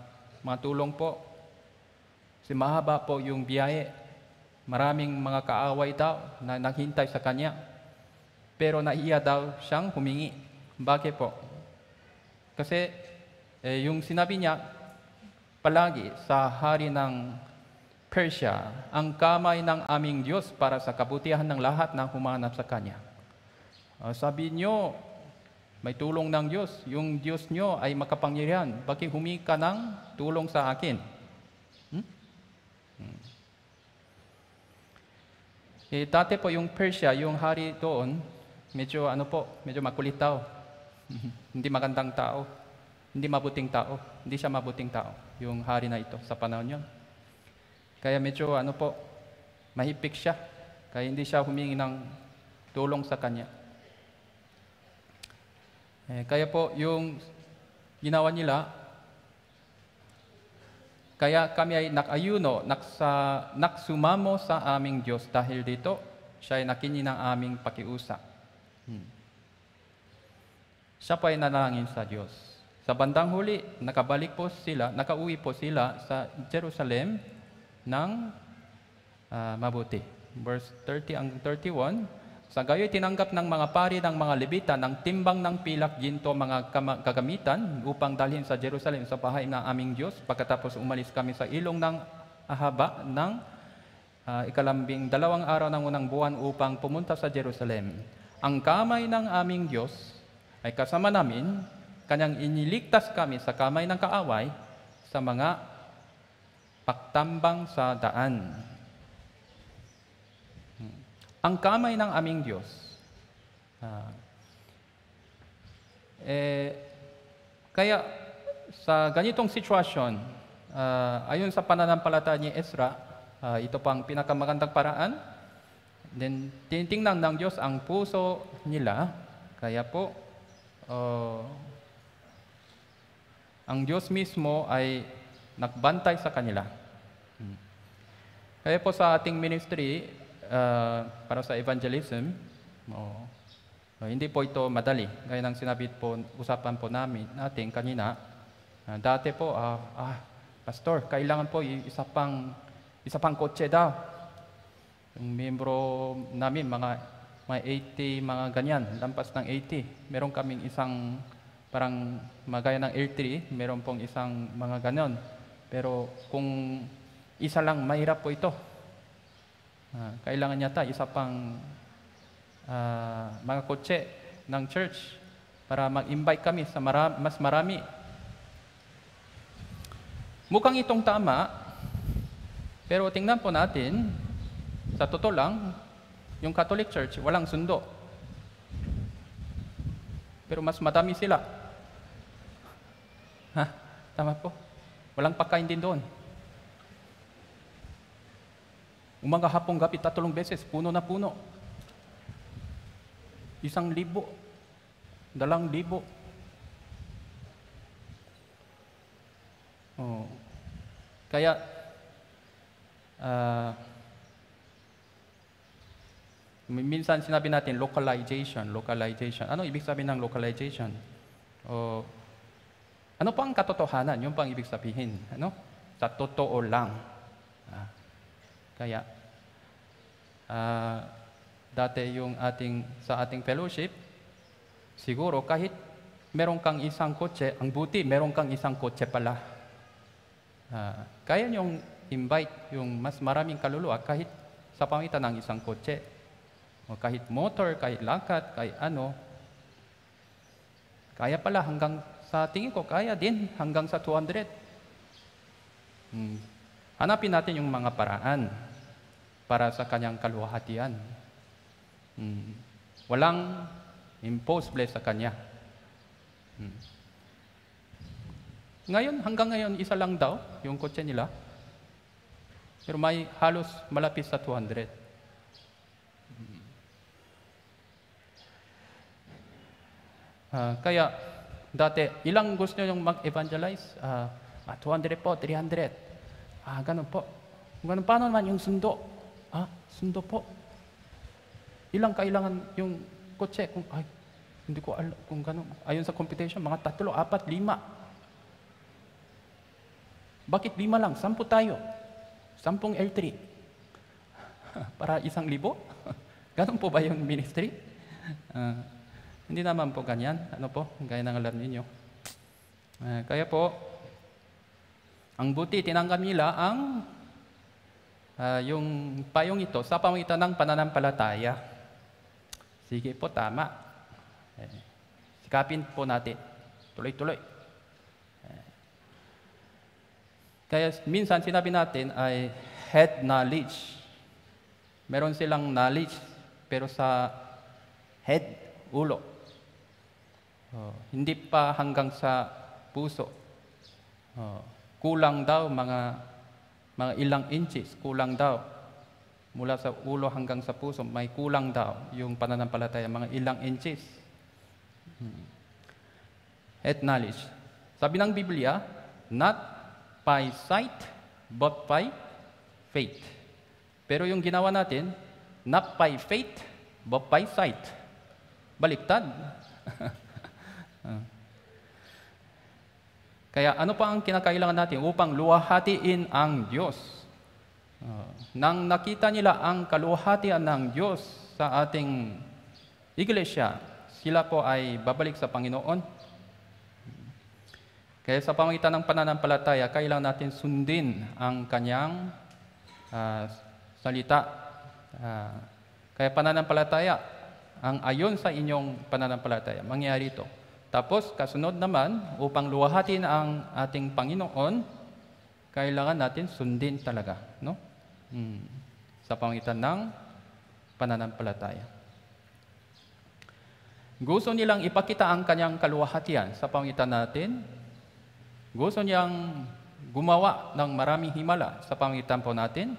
mga tulong po. Si mahaba po yung biyahe. Maraming mga kaaway daw na naghintay sa kanya. Pero nahiya daw siyang humingi. Bakit po? Kasi eh, yung sinabi niya, palagi sa hari ng Persia, ang kamay ng aming Diyos para sa kabutihan ng lahat na humanap sa Kanya. Uh, sabi nyo, may tulong ng Diyos. Yung Diyos nyo ay makapangyarihan. Baki humika ng tulong sa akin. Hmm? hmm. Eh, dati po yung Persia, yung hari doon, medyo ano po, medyo makulit tao. hindi magandang tao. Hindi mabuting tao. Hindi siya mabuting tao, yung hari na ito sa panahon yun. Kaya medyo ano po, mahipik siya. Kaya hindi siya humingi ng tulong sa kanya. Eh, kaya po yung ginawa nila, kaya kami ay nakayuno, naksa, naksumamo sa aming Diyos dahil dito siya ay nakinig ng aming pakiusap. Hmm. Siya pa ay nanalangin sa Diyos. Sa bandang huli, nakabalik po sila, nakauwi po sila sa Jerusalem ng uh, mabuti. Verse 30 ang 31, Sa gayo'y tinanggap ng mga pari ng mga libita ng timbang ng pilak ginto mga kagamitan upang dalhin sa Jerusalem sa bahay ng aming Diyos. Pagkatapos umalis kami sa ilong ng ahaba ng uh, ikalambing dalawang araw ng unang buwan upang pumunta sa Jerusalem. Ang kamay ng aming Diyos ay kasama namin, kanyang iniligtas kami sa kamay ng kaaway sa mga pagtambang sa daan. Ang kamay ng aming Diyos, uh, eh, kaya sa ganitong sitwasyon, uh, ayon sa pananampalataya ni Ezra, uh, ito pang pinakamagandang paraan. Then, tinitingnan ng Diyos ang puso nila. Kaya po, uh, ang Diyos mismo ay nagbantay sa kanila. Hmm. Kaya po sa ating ministry, uh, para sa evangelism, oh, hindi po ito madali. Gaya ng sinabi po, usapan po namin, natin kanina, uh, dati po, uh, ah, Pastor, kailangan po isa pang, isa pang kotse daw. Yung membro namin, mga, mga 80, mga ganyan, lampas ng 80. Meron kaming isang, parang magaya ng L3, meron pong isang mga ganon pero kung isa lang, mahirap po ito. Uh, kailangan yata isa pang uh, mga kotse ng church para mag-invite kami sa mara- mas marami. Mukhang itong tama, pero tingnan po natin, sa totoo lang, yung Catholic Church, walang sundo. Pero mas madami sila. Ha? Tama po? Walang pagkain din doon. Umaga, hapong, gabi, tatlong beses, puno na puno. Isang libo, dalang libo. Oh. Kaya, uh, minsan sinabi natin localization, localization. Ano ibig sabihin ng localization? Oh, ano pang katotohanan? Yung pang ibig sabihin. Ano? Sa totoo lang. Ah. Kaya, ah, dati yung ating, sa ating fellowship, siguro kahit meron kang isang kotse, ang buti, meron kang isang kotse pala. Ah, kaya niyong invite yung mas maraming kaluluwa kahit sa pamitan ng isang kotse. O kahit motor, kahit lakad, kahit ano. Kaya pala hanggang sa tingin ko, kaya din hanggang sa 200. Hmm. Hanapin natin yung mga paraan para sa kanyang kaluhatian. Hmm. Walang impose bless sa kanya. Hmm. Ngayon, hanggang ngayon, isa lang daw yung kotse nila. Pero may halos malapit sa 200. Hmm. Uh, kaya, Dati, ilang gusto nyo yung mag-evangelize? Uh, ah, 200 ah, po, 300. Ah, ganun po. Ganun, paano naman yung sundo? Ah, sundo po. Ilang kailangan yung kotse? Kung, ay, hindi ko alam kung ganun. Ayon sa computation, mga tatlo, apat, lima. Bakit lima lang? Sampu tayo. Sampung L3. Para isang libo? ganun po ba yung ministry? Uh, hindi naman po ganyan. Ano po? Gaya ng alam ninyo. Eh, kaya po, ang buti, tinanggap nila ang uh, yung payong ito sa pamagitan ng pananampalataya. Sige po, tama. Eh, sikapin po natin. Tuloy-tuloy. Eh, kaya minsan sinabi natin ay head knowledge. Meron silang knowledge, pero sa head, ulo. Oh. hindi pa hanggang sa puso. Uh, kulang daw mga mga ilang inches, kulang daw. Mula sa ulo hanggang sa puso, may kulang daw yung pananampalataya, mga ilang inches. Hmm. knowledge. Sabi ng Biblia, not by sight, but by faith. Pero yung ginawa natin, not by faith, but by sight. Baliktad. Ah. Kaya ano pa ang kinakailangan natin upang luwahatiin ang Diyos? Ah, nang nakita nila ang kaluhatian ng Diyos sa ating iglesia, sila po ay babalik sa Panginoon. Kaya sa pamagitan ng pananampalataya, kailangan natin sundin ang kanyang uh, salita. Uh, kaya pananampalataya, ang ayon sa inyong pananampalataya, mangyayari ito. Tapos, kasunod naman, upang luwahatin ang ating Panginoon, kailangan natin sundin talaga, no? Hmm. Sa pangitan ng pananampalataya. Gusto nilang ipakita ang kanyang kaluwahatian sa pangitan natin. Gusto niyang gumawa ng maraming himala sa pangitan po natin.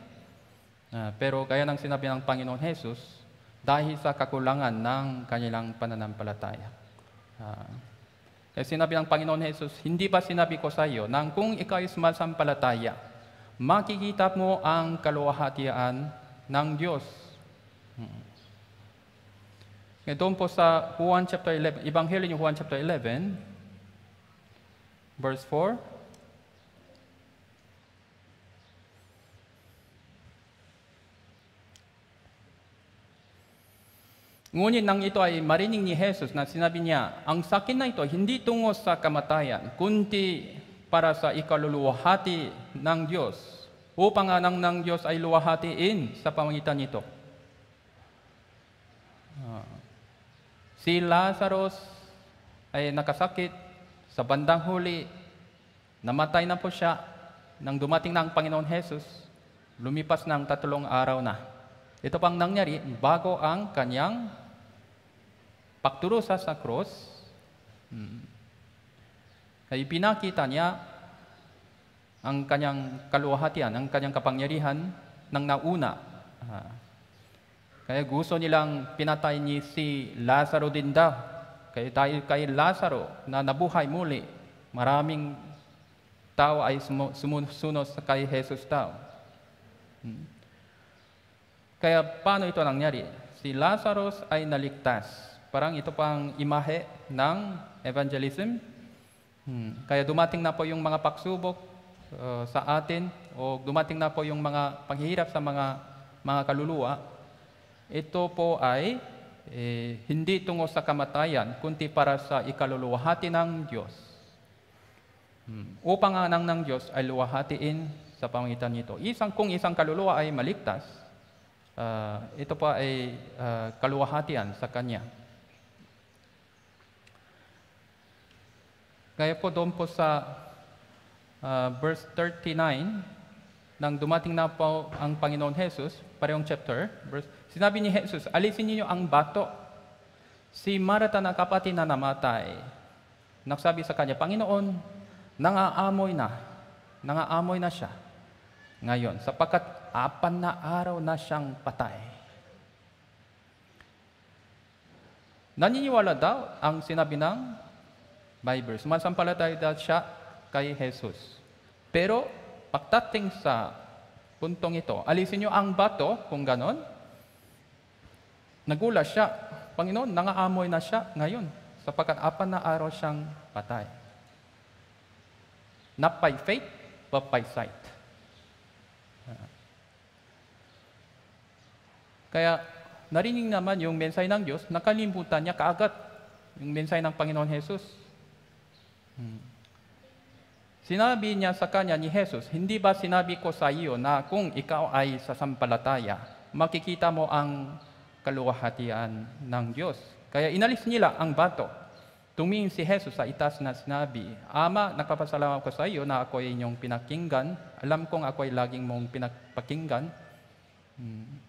Uh, pero kaya nang sinabi ng Panginoon Jesus, dahil sa kakulangan ng kanilang pananampalataya. Uh, kaya eh, sinabi ng Panginoon Jesus, hindi ba sinabi ko sa iyo na kung ikaw ay sumasampalataya, makikita mo ang kaluwahatian ng Diyos. Hmm. Ngayon Doon po sa Juan chapter 11, Ebanghelyo ni Juan chapter 11, verse 4, Ngunit nang ito ay marinig ni Jesus na sinabi niya, ang sakit na ito hindi tungo sa kamatayan, kundi para sa ikaluluwahati ng Diyos, upang anang ng Diyos ay luwahatiin sa pamagitan nito. Ah. Si Lazarus ay nakasakit sa bandang huli, namatay na po siya nang dumating na ang Panginoon Jesus, lumipas ng tatlong araw na. Ito pang nangyari bago ang kanyang pagdurusa sa cross, hmm, ay pinakita niya ang kanyang kaluwahatian, ang kanyang kapangyarihan ng nauna. Ha. Ah. Kaya gusto nilang pinatay ni si Lazaro din daw. Kaya dahil kay Lazaro na nabuhay muli, maraming tao ay sumusunod kay Jesus daw. Hmm. Kaya paano ito nangyari? Si Lazarus ay naligtas. Parang ito pang imahe ng evangelism. Hmm. Kaya dumating na po yung mga pagsubok uh, sa atin o dumating na po yung mga paghihirap sa mga mga kaluluwa. Ito po ay eh, hindi tungo sa kamatayan, kundi para sa ikaluluwahati ng Diyos. Hmm. Upang nga ng Diyos ay luwahatiin sa pamamagitan nito. Isang kung isang kaluluwa ay maligtas, uh, ito pa ay uh, kaluwahatian sa Kanya. Gaya po doon po sa uh, verse 39, nang dumating na po ang Panginoon Jesus, parehong chapter, verse, sinabi ni Jesus, alisin niyo ang bato. Si Marata na kapatid na namatay. Nagsabi sa kanya, Panginoon, nangaamoy na. Nangaamoy na siya. Ngayon, sapakat apan na araw na siyang patay. Naniniwala daw ang sinabi ng Bible. Sumasampalatay daw siya kay Jesus. Pero pagdating sa puntong ito, alisin niyo ang bato kung ganon. Nagula siya. Panginoon, nangaamoy na siya ngayon sapagkat apat na araw siyang patay. Not by faith, but by sight. Kaya narinig naman yung mensahe ng Diyos, nakalimutan niya kaagad yung mensahe ng Panginoon Jesus. Sinabi niya sa kanya ni Jesus, Hindi ba sinabi ko sa iyo na kung ikaw ay sasampalataya, makikita mo ang kaluwahatian ng Diyos? Kaya inalis nila ang bato. Tumingin si Jesus sa itas na sinabi, Ama, nagpapasalamat ko sa iyo na ako ay inyong pinakinggan. Alam kong ako ay laging mong pinapakinggan. Hmm.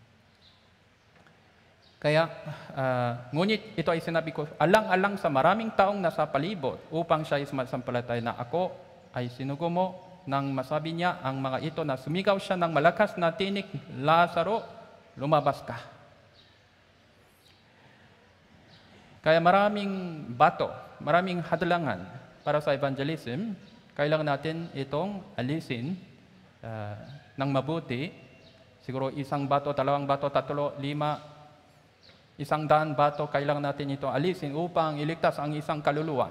Kaya, uh, ngunit ito ay sinabi ko, alang-alang sa maraming taong nasa palibot upang siya ay sumasampalatay na ako ay sinugo mo nang masabi niya ang mga ito na sumigaw siya ng malakas na tinik, Lazaro, lumabas ka. Kaya maraming bato, maraming hadlangan para sa evangelism, kailangan natin itong alisin uh, ng mabuti. Siguro isang bato, dalawang bato, tatlo, lima, Isang daan bato, kailangan natin ito alisin upang iligtas ang isang kaluluwa.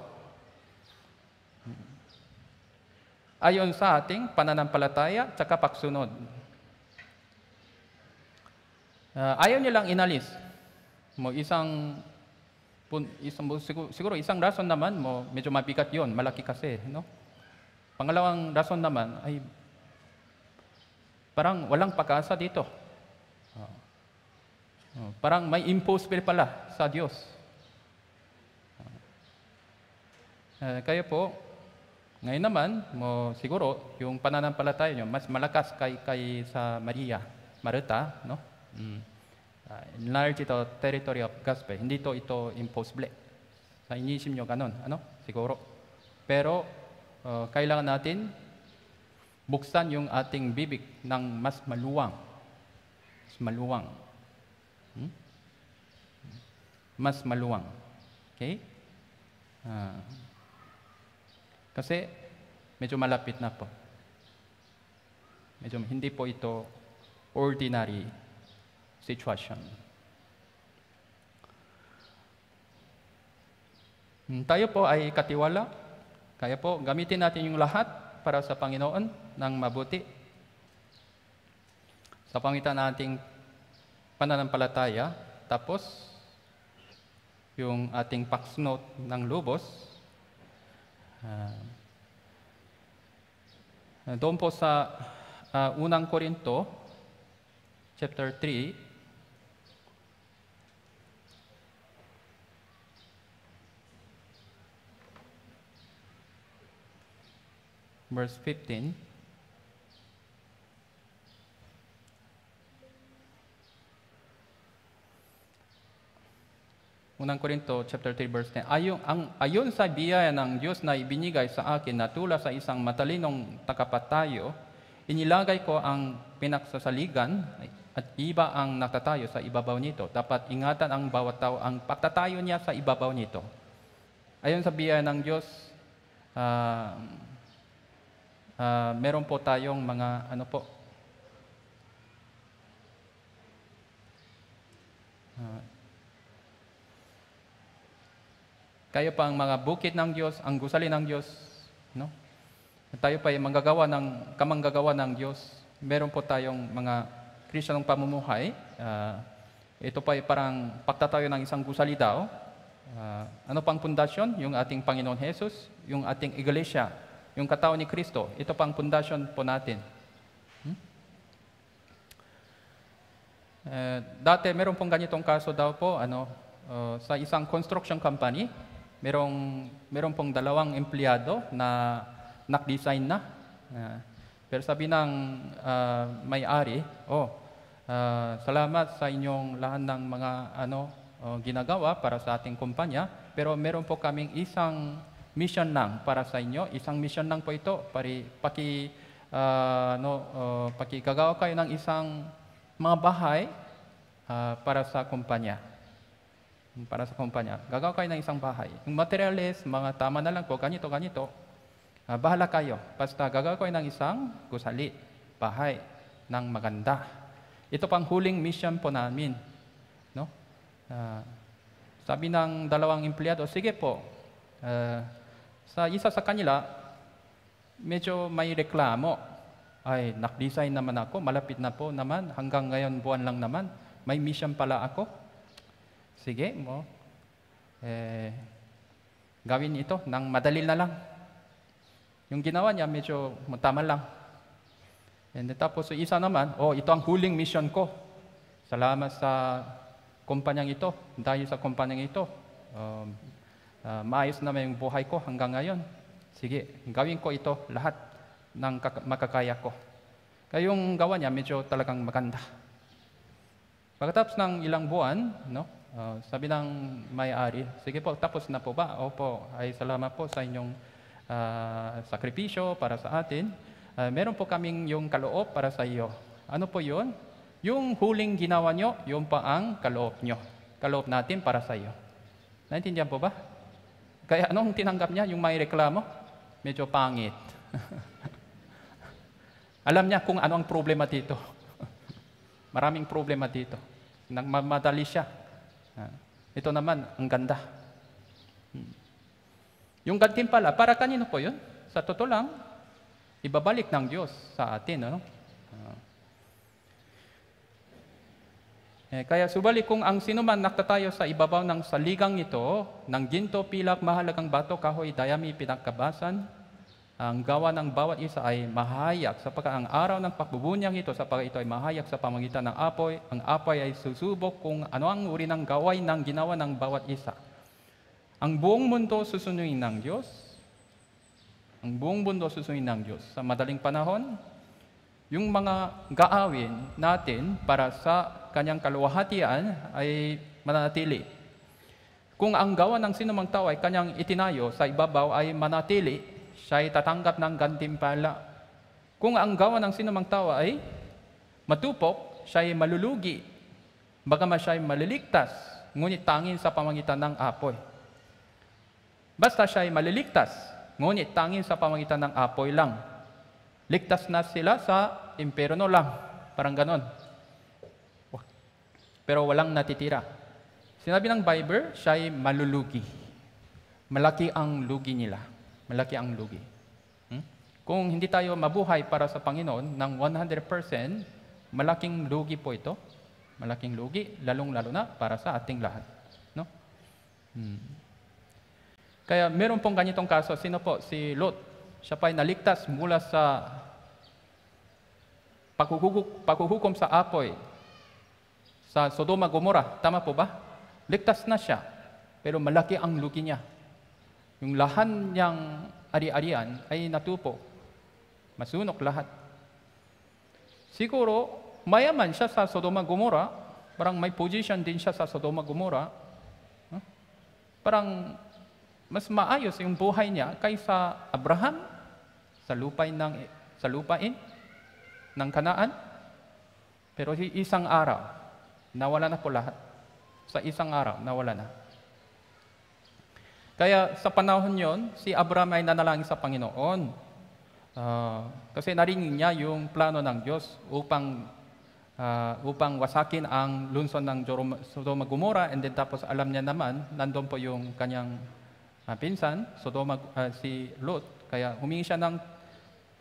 Ayon sa ating pananampalataya at paksunod. Uh, ayaw nilang inalis. Mo isang isang siguro, siguro isang rason naman mo medyo mabigat 'yon, malaki kasi, no? Pangalawang rason naman ay parang walang pag-asa dito. Oh, parang may impose pala sa Diyos. Uh, ah. eh, kaya po, ngayon naman, mo, siguro, yung pananampalataya nyo, mas malakas kay, kay sa Maria, Marta, no? Mm. Uh, enlarge ito, territory of gospel. Hindi to ito imposible. Sa inisip nyo, ganun, ano? Siguro. Pero, uh, kailangan natin buksan yung ating bibig ng mas maluwang. Mas maluwang Hmm? Mas maluwang. Okay? Ah. Kasi medyo malapit na po. Medyo hindi po ito ordinary situation. Hmm, tayo po ay katiwala. Kaya po, gamitin natin yung lahat para sa Panginoon ng mabuti. Sa pangitan nating pananampalataya, tapos yung ating pax note ng lubos. Uh, doon po sa uh, unang Korinto, chapter 3, verse 15, Unang Korinto chapter 3 verse 10. Ayon, ang, ayon sa biyaya ng Diyos na ibinigay sa akin na tula sa isang matalinong takapatayo, inilagay ko ang pinagsasaligan at iba ang natatayo sa ibabaw nito. Dapat ingatan ang bawat tao ang pagtatayo niya sa ibabaw nito. Ayon sa biyaya ng Diyos, uh, uh, meron po tayong mga ano po, uh, Kayo pa ang mga bukit ng Diyos, ang gusali ng Diyos, no? At tayo pa ay manggagawa ng kamanggagawa ng Diyos. Meron po tayong mga Kristiyanong pamumuhay. Uh, ito pa ay parang pagtatayo ng isang gusali daw. Uh, ano pang pundasyon? Yung ating Panginoon Jesus, yung ating iglesia, yung katao ni Kristo. Ito pang pundasyon po natin. Hmm? Uh, dati meron pong ganitong kaso daw po ano uh, sa isang construction company merong, meron pong dalawang empleyado na nak-design na. Uh, pero sabi ng uh, may-ari, oh, uh, salamat sa inyong lahat ng mga ano uh, ginagawa para sa ating kumpanya, pero meron po kaming isang mission lang para sa inyo. Isang mission lang po ito, pari, paki, uh, no, uh, oh, pakikagawa kayo ng isang mga bahay uh, para sa kumpanya para sa kumpanya. Gagawa kayo ng isang bahay. Yung materialist, mga tama na lang po, ganito, ganito. Uh, bahala kayo. Basta gagawa kayo ng isang gusali, bahay, ng maganda. Ito pang huling mission po namin. No? Uh, sabi ng dalawang empleyado, sige po, uh, sa isa sa kanila, medyo may reklamo. Ay, nak-design naman ako, malapit na po naman, hanggang ngayon buwan lang naman, may mission pala ako sige mo, eh, gawin ito ng madali na lang. Yung ginawa niya, medyo matama lang. And tapos, so isa naman, oh, ito ang huling mission ko. Salamat sa kumpanyang ito, dahil sa kumpanyang ito. Um, uh, maayos na yung buhay ko hanggang ngayon. Sige, gawin ko ito lahat ng makakaya ko. Kaya yung gawa niya, medyo talagang maganda. Pagkatapos ng ilang buwan, no, Uh, sabi ng may-ari, sige po, tapos na po ba? Opo, ay salamat po sa inyong uh, sakripisyo para sa atin. Uh, meron po kaming yung kaloob para sa iyo. Ano po yon? Yung huling ginawa nyo, yung pa ang kaloob nyo. Kaloob natin para sa iyo. Naintindihan po ba? Kaya anong tinanggap niya? Yung may reklamo? Medyo pangit. Alam niya kung ano ang problema dito. Maraming problema dito. Nagmamadali siya Ah, ito naman, ang ganda. Hmm. Yung gantimpala, para kanino po yun? Sa totoo lang, ibabalik ng Diyos sa atin. Ano? Ah. Eh, kaya subalik kung ang sinuman nakatayo sa ibabaw ng saligang ito, ng ginto, pilak, mahalagang bato, kahoy, dayami, pinakabasan, ang gawa ng bawat isa ay mahayag sapagkat ang araw ng pagbubunyag ito sapagkat ito ay mahayag sa pamagitan ng apoy. Ang apoy ay susubok kung ano ang uri ng gawain ng ginawa ng bawat isa. Ang buong mundo susunuin ng Diyos. Ang buong mundo susunuin ng Diyos. Sa madaling panahon, yung mga gaawin natin para sa kanyang kaluwahatian ay mananatili. Kung ang gawa ng sinumang tao ay kanyang itinayo sa ibabaw ay manatili siya ay tatanggap ng gantimpala. Kung ang gawa ng sinumang tao ay matupok, siya ay malulugi, bagama siya ay maliligtas, ngunit tangin sa pamangitan ng apoy. Basta siya ay maliligtas, ngunit tangin sa pamangitan ng apoy lang. Ligtas na sila sa imperno lang. Parang ganon. Pero walang natitira. Sinabi ng Bible, siya ay malulugi. Malaki ang lugi nila malaki ang lugi. Hmm? Kung hindi tayo mabuhay para sa Panginoon ng 100%, malaking lugi po ito. Malaking lugi, lalong-lalo na para sa ating lahat. No? Hmm. Kaya meron pong ganitong kaso. Sino po? Si Lot. Siya pa'y naligtas mula sa paghuhukom, paghuhukom sa apoy sa Sodoma Gomora. Tama po ba? Ligtas na siya. Pero malaki ang lugi niya yung lahan niyang ari-arian ay natupo. Masunok lahat. Siguro, mayaman siya sa Sodoma Gomora. Parang may position din siya sa Sodoma Gomora. Parang mas maayos yung buhay niya kaysa Abraham sa lupain ng sa lupain ng Kanaan. Pero isang araw, nawala na po lahat. Sa isang araw, nawala na. Kaya sa panahon yon, si Abraham ay nanalangin sa Panginoon. Uh, kasi narinig niya yung plano ng Diyos upang uh, upang wasakin ang lungsod ng Sodoma Gomora and then tapos alam niya naman nandoon po yung kanyang uh, pinsan, Sodoma uh, si Lot. Kaya humingi siya ng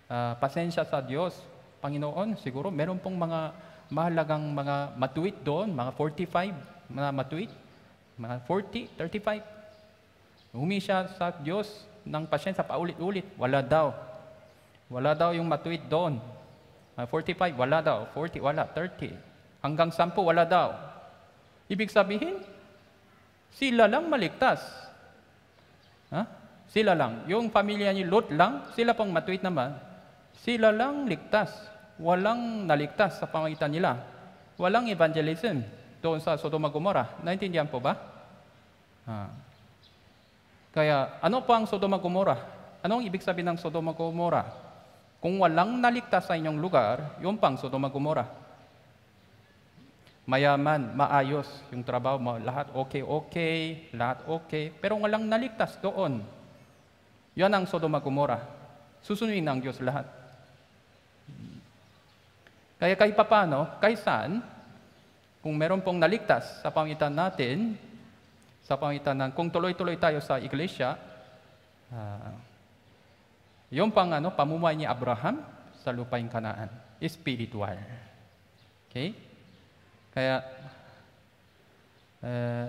uh, pasensya sa Diyos. Panginoon, siguro meron pong mga mahalagang mga matuwid doon, mga 45 mga matuwid, mga 40, 35 Umi siya sa Diyos ng pasyensya paulit-ulit. Wala daw. Wala daw yung matuwid doon. 45, ah, wala daw. 40, wala. 30. Hanggang 10, wala daw. Ibig sabihin, sila lang maligtas. Ha? Sila lang. Yung pamilya ni Lot lang, sila pang matuwid naman. Sila lang ligtas. Walang naligtas sa pamagitan nila. Walang evangelism doon sa Sodoma Gomora. Naintindihan po ba? Ha. Ah. Kaya ano pa ang Sodoma Gomora? Anong ibig sabihin ng Sodoma Gomora? Kung walang naligtas sa inyong lugar, yun pang Sodoma Gomora. Mayaman, maayos yung trabaho mo, lahat okay-okay, lahat okay, pero walang naligtas doon. Yan ang Sodoma Gomora. Susunuin ng Diyos lahat. Kaya kahit papano, kaysan, kung meron pong naligtas sa pamitan natin, sa pamagitan ng kung tuloy-tuloy tayo sa iglesia, uh, yung pang ano, pamumuhay ni Abraham sa lupain kanaan, spiritual. Okay? Kaya, uh,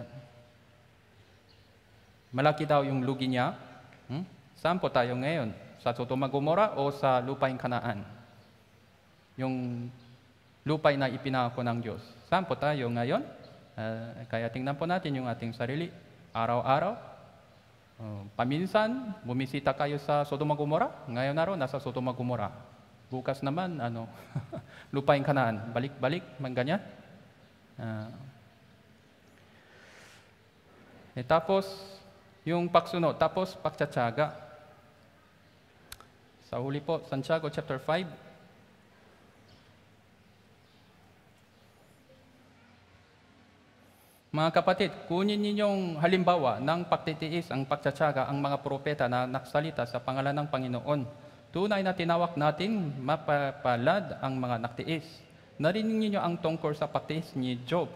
malaki daw yung lugi niya. Hmm? Saan po tayo ngayon? Sa Sodoma Gomora o sa lupain kanaan? Yung lupay na ipinako ng Diyos. Saan po tayo ngayon? Uh, kaya tingnan po natin yung ating sarili. Araw-araw, uh, paminsan, bumisita kayo sa Sodoma Gomora. Ngayon araw, nasa Sodoma Gomora. Bukas naman, ano, lupain kanaan. Balik-balik, man ganyan. Uh, eh, tapos, yung paksuno, Tapos, pagtsatsaga. Sa huli po, Santiago chapter 5, Mga kapatid, kunin ninyong halimbawa ng pagtitiis ang pagtsatsaga ang mga propeta na nagsalita sa pangalan ng Panginoon. Tunay na tinawak natin mapapalad ang mga nagtiis. Narinig ninyo ang tungkol sa pagtiis ni Job,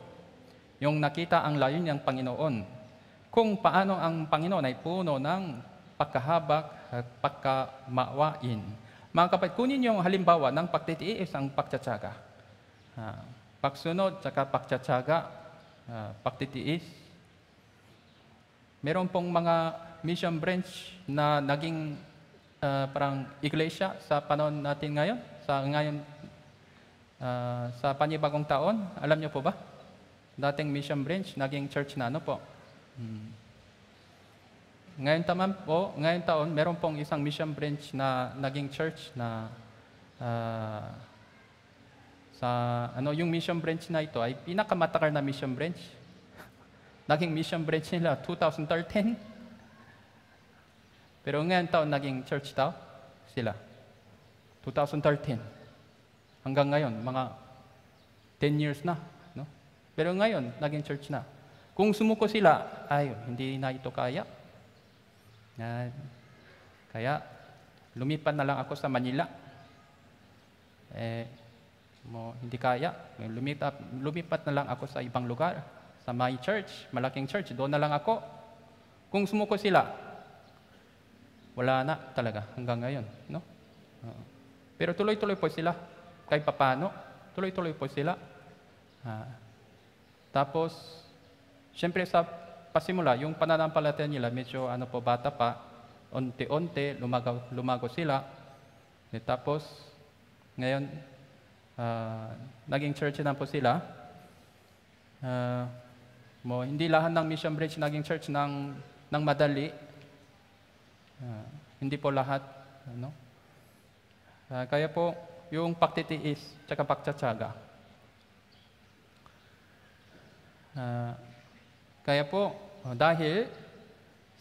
yung nakita ang layon ng Panginoon. Kung paano ang Panginoon ay puno ng pagkahabak at pagkamawain. Mga kapatid, kunin niyo ang halimbawa ng pagtitiis ang pagtsatsaga. Ha, ah, pagsunod at pagtsatsaga uh, pagtitiis. Meron pong mga mission branch na naging uh, parang iglesia sa panahon natin ngayon, sa ngayon uh, sa panibagong taon. Alam niyo po ba? Dating mission branch, naging church na ano po. Hmm. Ngayon taman po, ngayon taon, meron pong isang mission branch na naging church na uh, sa ano yung mission branch na ito ay pinakamatakar na mission branch. Naging mission branch nila 2013. Pero ngayon taon naging church daw sila. 2013. Hanggang ngayon, mga 10 years na. No? Pero ngayon, naging church na. Kung sumuko sila, ay, hindi na ito kaya. Yan. Kaya, lumipat na lang ako sa Manila. Eh, mo, hindi kaya. Lumipat, lumipat na lang ako sa ibang lugar, sa my church, malaking church, doon na lang ako. Kung sumuko sila, wala na talaga hanggang ngayon. No? pero tuloy-tuloy po sila. Kay papano, tuloy-tuloy po sila. Uh, tapos, syempre sa pasimula, yung pananampalataya nila, medyo ano po, bata pa, onti-onti, lumago, lumago sila. E tapos, ngayon, Uh, naging church na po sila. Uh, mo, hindi lahat ng Mission Bridge naging church ng, ng madali. Uh, hindi po lahat. Ano? Uh, kaya po, yung pagtitiis, tsaka pagtsatsaga. Uh, kaya po, dahil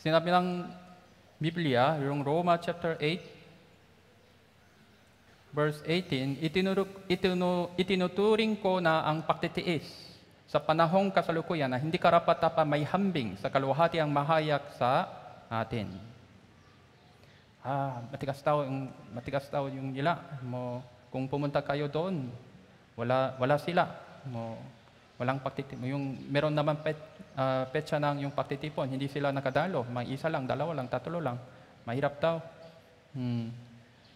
sinabi ng Biblia, yung Roma chapter 8, verse 18, itinuro, itinu, itinuturing ko na ang pagtitiis sa panahong kasalukuyan na hindi karapat pa may hambing sa kaluhati ang mahayak sa atin. Ah, matigas daw yung, matigas daw yung ila Mo, kung pumunta kayo doon, wala, wala sila. Mo, walang pagtitipon. Yung, meron naman pet, uh, petsa ng yung pagtitipon, hindi sila nakadalo. May isa lang, dalawa lang, tatlo lang. Mahirap daw. Hmm.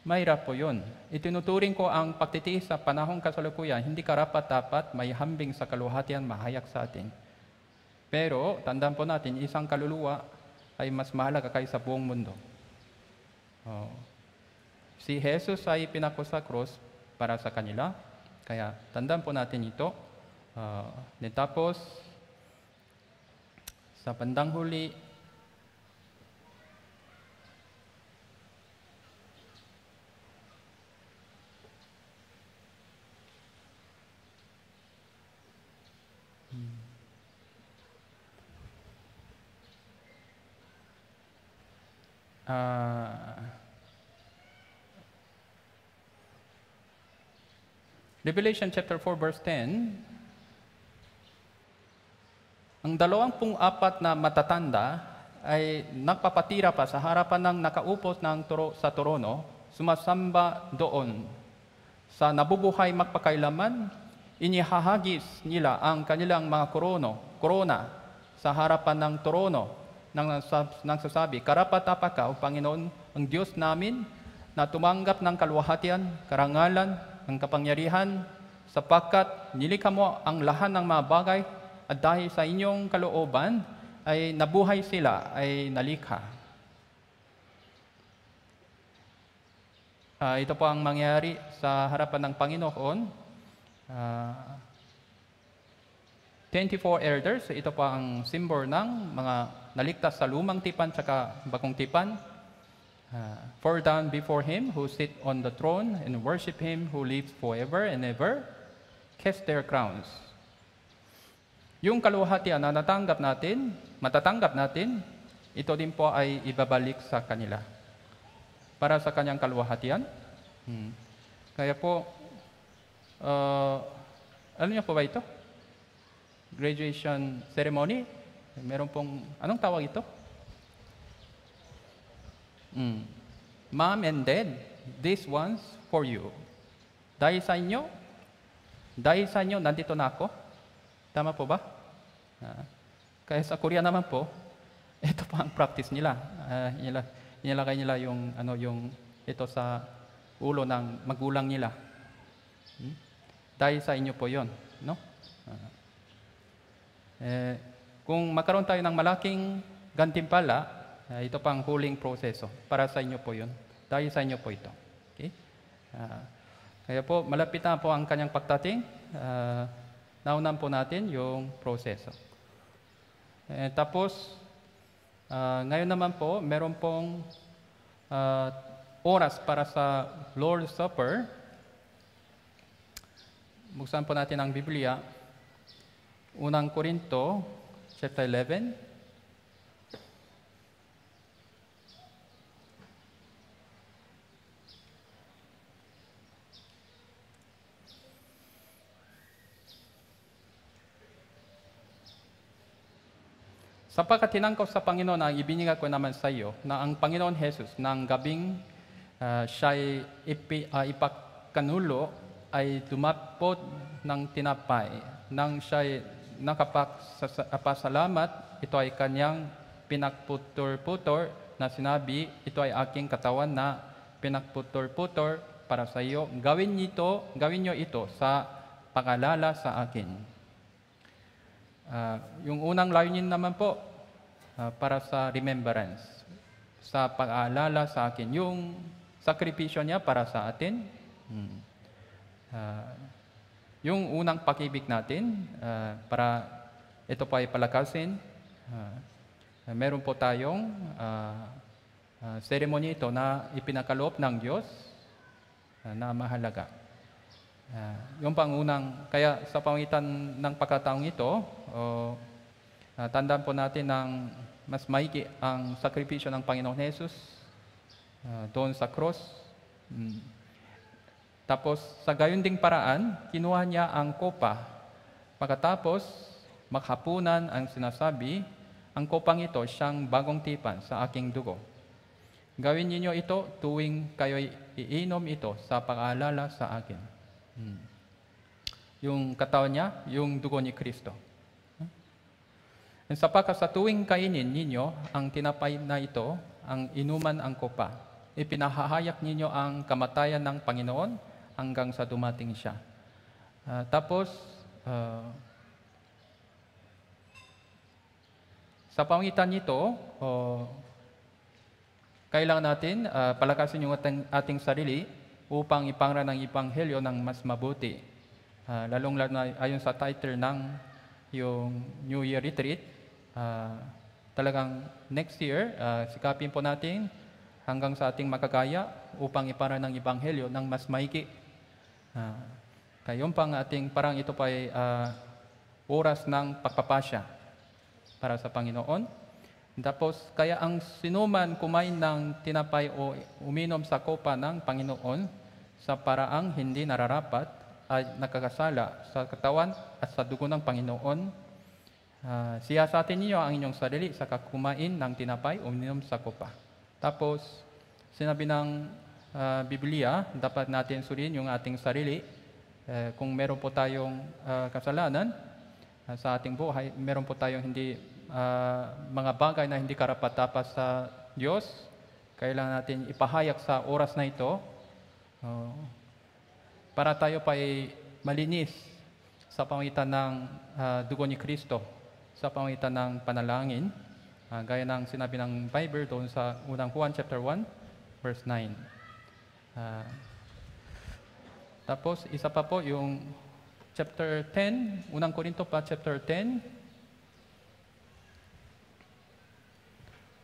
Mahirap po yun. Itinuturing ko ang pagtitiis sa panahong kasalukuyan, hindi karapat-dapat may hambing sa kaluhatian mahayag sa atin. Pero, tandaan po natin, isang kaluluwa ay mas mahalaga kaysa buong mundo. Oh. Si Jesus ay pinako sa cross para sa kanila, kaya tandaan po natin ito. Uh, ah, tapos, sa bandang huli, uh, Revelation chapter 4 verse 10, ang dalawang dalawampung apat na matatanda ay nagpapatira pa sa harapan ng nakaupos ng turo, sa torono, sumasamba doon. Sa nabubuhay magpakailaman, inihahagis nila ang kanilang mga korono, korona sa harapan ng torono nang, nang sasabi, Karapatapa ka, O Panginoon, ang Diyos namin, na tumanggap ng kaluhatian, karangalan, ng kapangyarihan, sapagkat nilikha mo ang lahat ng mga bagay at dahil sa inyong kalooban ay nabuhay sila, ay nalikha. Uh, ito po ang mangyari sa harapan ng Panginoon. Uh, ah, 24 elders, ito po ang simbol ng mga naligtas sa lumang tipan tsaka bagong tipan. Uh, Fall down before Him who sit on the throne and worship Him who lives forever and ever. Cast their crowns. Yung kaluhatian na natanggap natin, matatanggap natin, ito din po ay ibabalik sa kanila. Para sa kanyang kaluhatian. Hmm. Kaya po, uh, alam ano niyo po ba ito? Graduation ceremony, meron pong, anong tawag ito? Mm. Mom and dad, this one's for you. Dahil sa inyo, dahil sa inyo, nandito na ako. Tama po ba? Uh, kaya sa Korea naman po, ito pa ang practice nila. Uh, nila inilagay nila yung ano yung ito sa ulo ng magulang nila. Hmm? Dahil sa inyo po 'yon, no? Uh, eh, kung magkaroon tayo ng malaking gantimpala, uh, ito pang huling proseso. Para sa inyo po yun. Dahil sa inyo po ito. Okay? Uh, kaya po, malapit na po ang kanyang pagtating. Uh, ah, naunan po natin yung proseso. Eh, tapos, uh, ngayon naman po, meron pong uh, oras para sa Lord's Supper. Buksan po natin ang Biblia. Unang Korinto, chapter 11. Sapagkat tinangkaw sa Panginoon ang ibinigay ko naman sa iyo na ang Panginoon Jesus nang gabing uh, siya'y ipi, uh, ipakanulo ay dumapot ng tinapay nang siya'y nakapasalamat, ito ay kanyang pinakputor-putor na sinabi, ito ay aking katawan na pinakputor-putor para sa iyo. Gawin nito, gawin niyo ito sa pangalala sa akin. Uh, yung unang layunin naman po, uh, para sa remembrance, sa pag-aalala sa akin, yung sakripisyo niya para sa atin. Hmm. Uh, yung unang pag natin, uh, para ito pa ay palakasin, uh, meron po tayong uh, uh, ceremony ito na ipinakaloob ng Diyos uh, na mahalaga. Uh, yung pangunang, kaya sa pangitan ng pagkataong ito, uh, uh, tandaan po natin ng mas maigi ang sakripisyo ng Panginoon Jesus uh, doon sa cross. Mm tapos sa gayon ding paraan, kinuha niya ang kopa. Pagkatapos, makhapunan ang sinasabi, ang kopang ito siyang bagong tipan sa aking dugo. Gawin niyo ito tuwing kayo'y iinom ito sa pag-aalala sa akin. Hmm. Yung katawan niya, yung dugo ni Kristo. Hmm. Sa pagka sa tuwing kainin ninyo ang tinapay na ito, ang inuman ang kopa, ipinahahayak ninyo ang kamatayan ng Panginoon hanggang sa dumating siya. Uh, tapos, uh, sa pangitan nito, oh, kailangan natin uh, palakasin yung ating, ating sarili upang ipangran ang Ibanghelyo ng mas mabuti. Uh, lalong lalo na ayon sa title ng yung New Year Retreat, uh, talagang next year, uh, sikapin po natin hanggang sa ating makakaya upang ipara ng Ibanghelyo ng mas maiki Uh, ah, kayon pang ating, parang ito pa ay uh, ah, oras ng pagpapasya para sa Panginoon. Tapos, kaya ang sinuman kumain ng tinapay o uminom sa kopa ng Panginoon sa paraang hindi nararapat ay nakakasala sa katawan at sa dugo ng Panginoon Uh, siya sa atin ninyo ang inyong sarili sa kakumain ng tinapay o uminom sa kopa. Tapos, sinabi ng uh, Biblia, dapat natin suriin yung ating sarili. Uh, kung meron po tayong uh, kasalanan uh, sa ating buhay, meron po tayong hindi uh, mga bagay na hindi karapat-dapat sa Diyos, kailangan natin ipahayag sa oras na ito uh, para tayo pa ay malinis sa pangitan ng uh, dugo ni Kristo, sa pangitan ng panalangin, uh, gaya ng sinabi ng Bible doon sa unang Juan chapter 1, verse 9. Uh, tapos, isa pa po yung chapter 10, unang Korinto pa, chapter 10,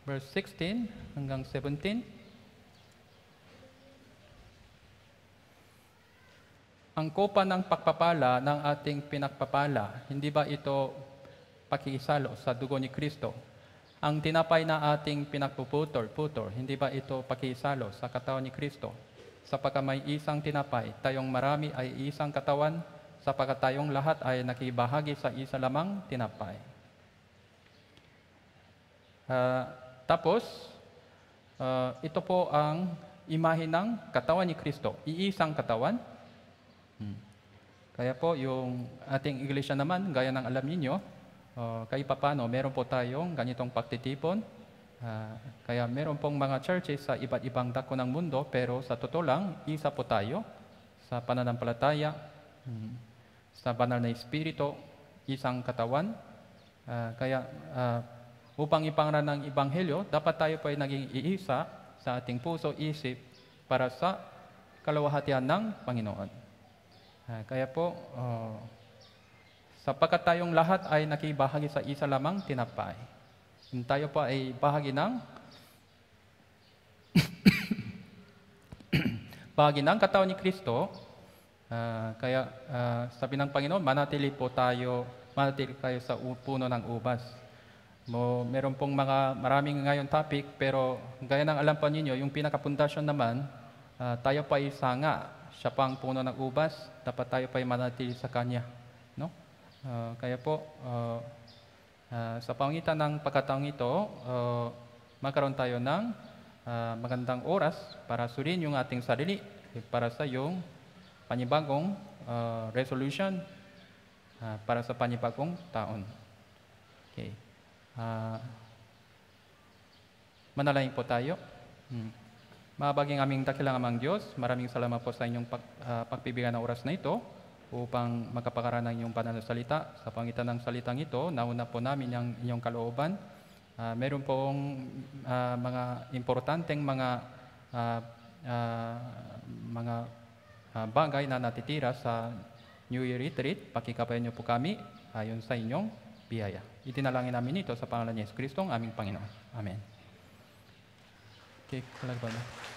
verse 16 hanggang 17. Ang kopa ng pagpapala ng ating pinagpapala, hindi ba ito pakikisalo sa dugo ni Kristo? Ang tinapay na ating pinagpuputol, putol, hindi ba ito pakisalo sa katawan ni Kristo? sapagkat may isang tinapay, tayong marami ay isang katawan, sapagkat tayong lahat ay nakibahagi sa isa lamang tinapay. Uh, tapos, uh, ito po ang imahe ng katawan ni Kristo. Iisang katawan. Hmm. Kaya po, yung ating iglesia naman, gaya ng alam ninyo, uh, kahit paano, meron po tayong ganitong pagtitipon, Uh, kaya meron pong mga churches sa iba't ibang dako ng mundo, pero sa totoo lang, isa po tayo sa pananampalataya, mm, sa banal na espiritu, isang katawan. Uh, kaya uh, upang ipangaral ng ebanghelyo, dapat tayo po ay naging iisa sa ating puso, isip, para sa kalawahatian ng Panginoon. Uh, kaya po, uh, sapagkat tayong lahat ay nakibahagi sa isa lamang tinapay. Kung tayo pa ay bahagi ng bahagi ng katawan ni Kristo, uh, kaya uh, sabi ng Panginoon, manatili po tayo, manatili tayo sa puno ng ubas. Mo, meron pong mga maraming ngayon topic, pero gaya ng alam pa ninyo, yung pinakapundasyon naman, uh, tayo pa ay sanga, siya pang puno ng ubas, dapat tayo pa ay manatili sa Kanya. No? Uh, kaya po, uh, Uh, sa pangitan ng pagkataong ito, uh, magkaroon tayo ng uh, magandang oras para surin yung ating sarili para sa yung panibagong uh, resolution uh, para sa panibagong taon. Okay. Uh, manalangin po tayo. Hmm. Mabaging aming dakilang amang Diyos, maraming salamat po sa inyong pag, uh, pagpibigyan ng oras na ito upang makapakaran ng iyong pananasalita. Sa pangitan ng salitang ito, nauna po namin ang inyong kalooban. Uh, meron pong uh, mga importanteng mga uh, uh, mga uh, bagay na natitira sa New Year Retreat. Pakikabayan niyo po kami ayon sa inyong biyaya. Itinalangin namin ito sa pangalan ni Yesus Kristo, aming Panginoon. Amen. Okay, kalagban na.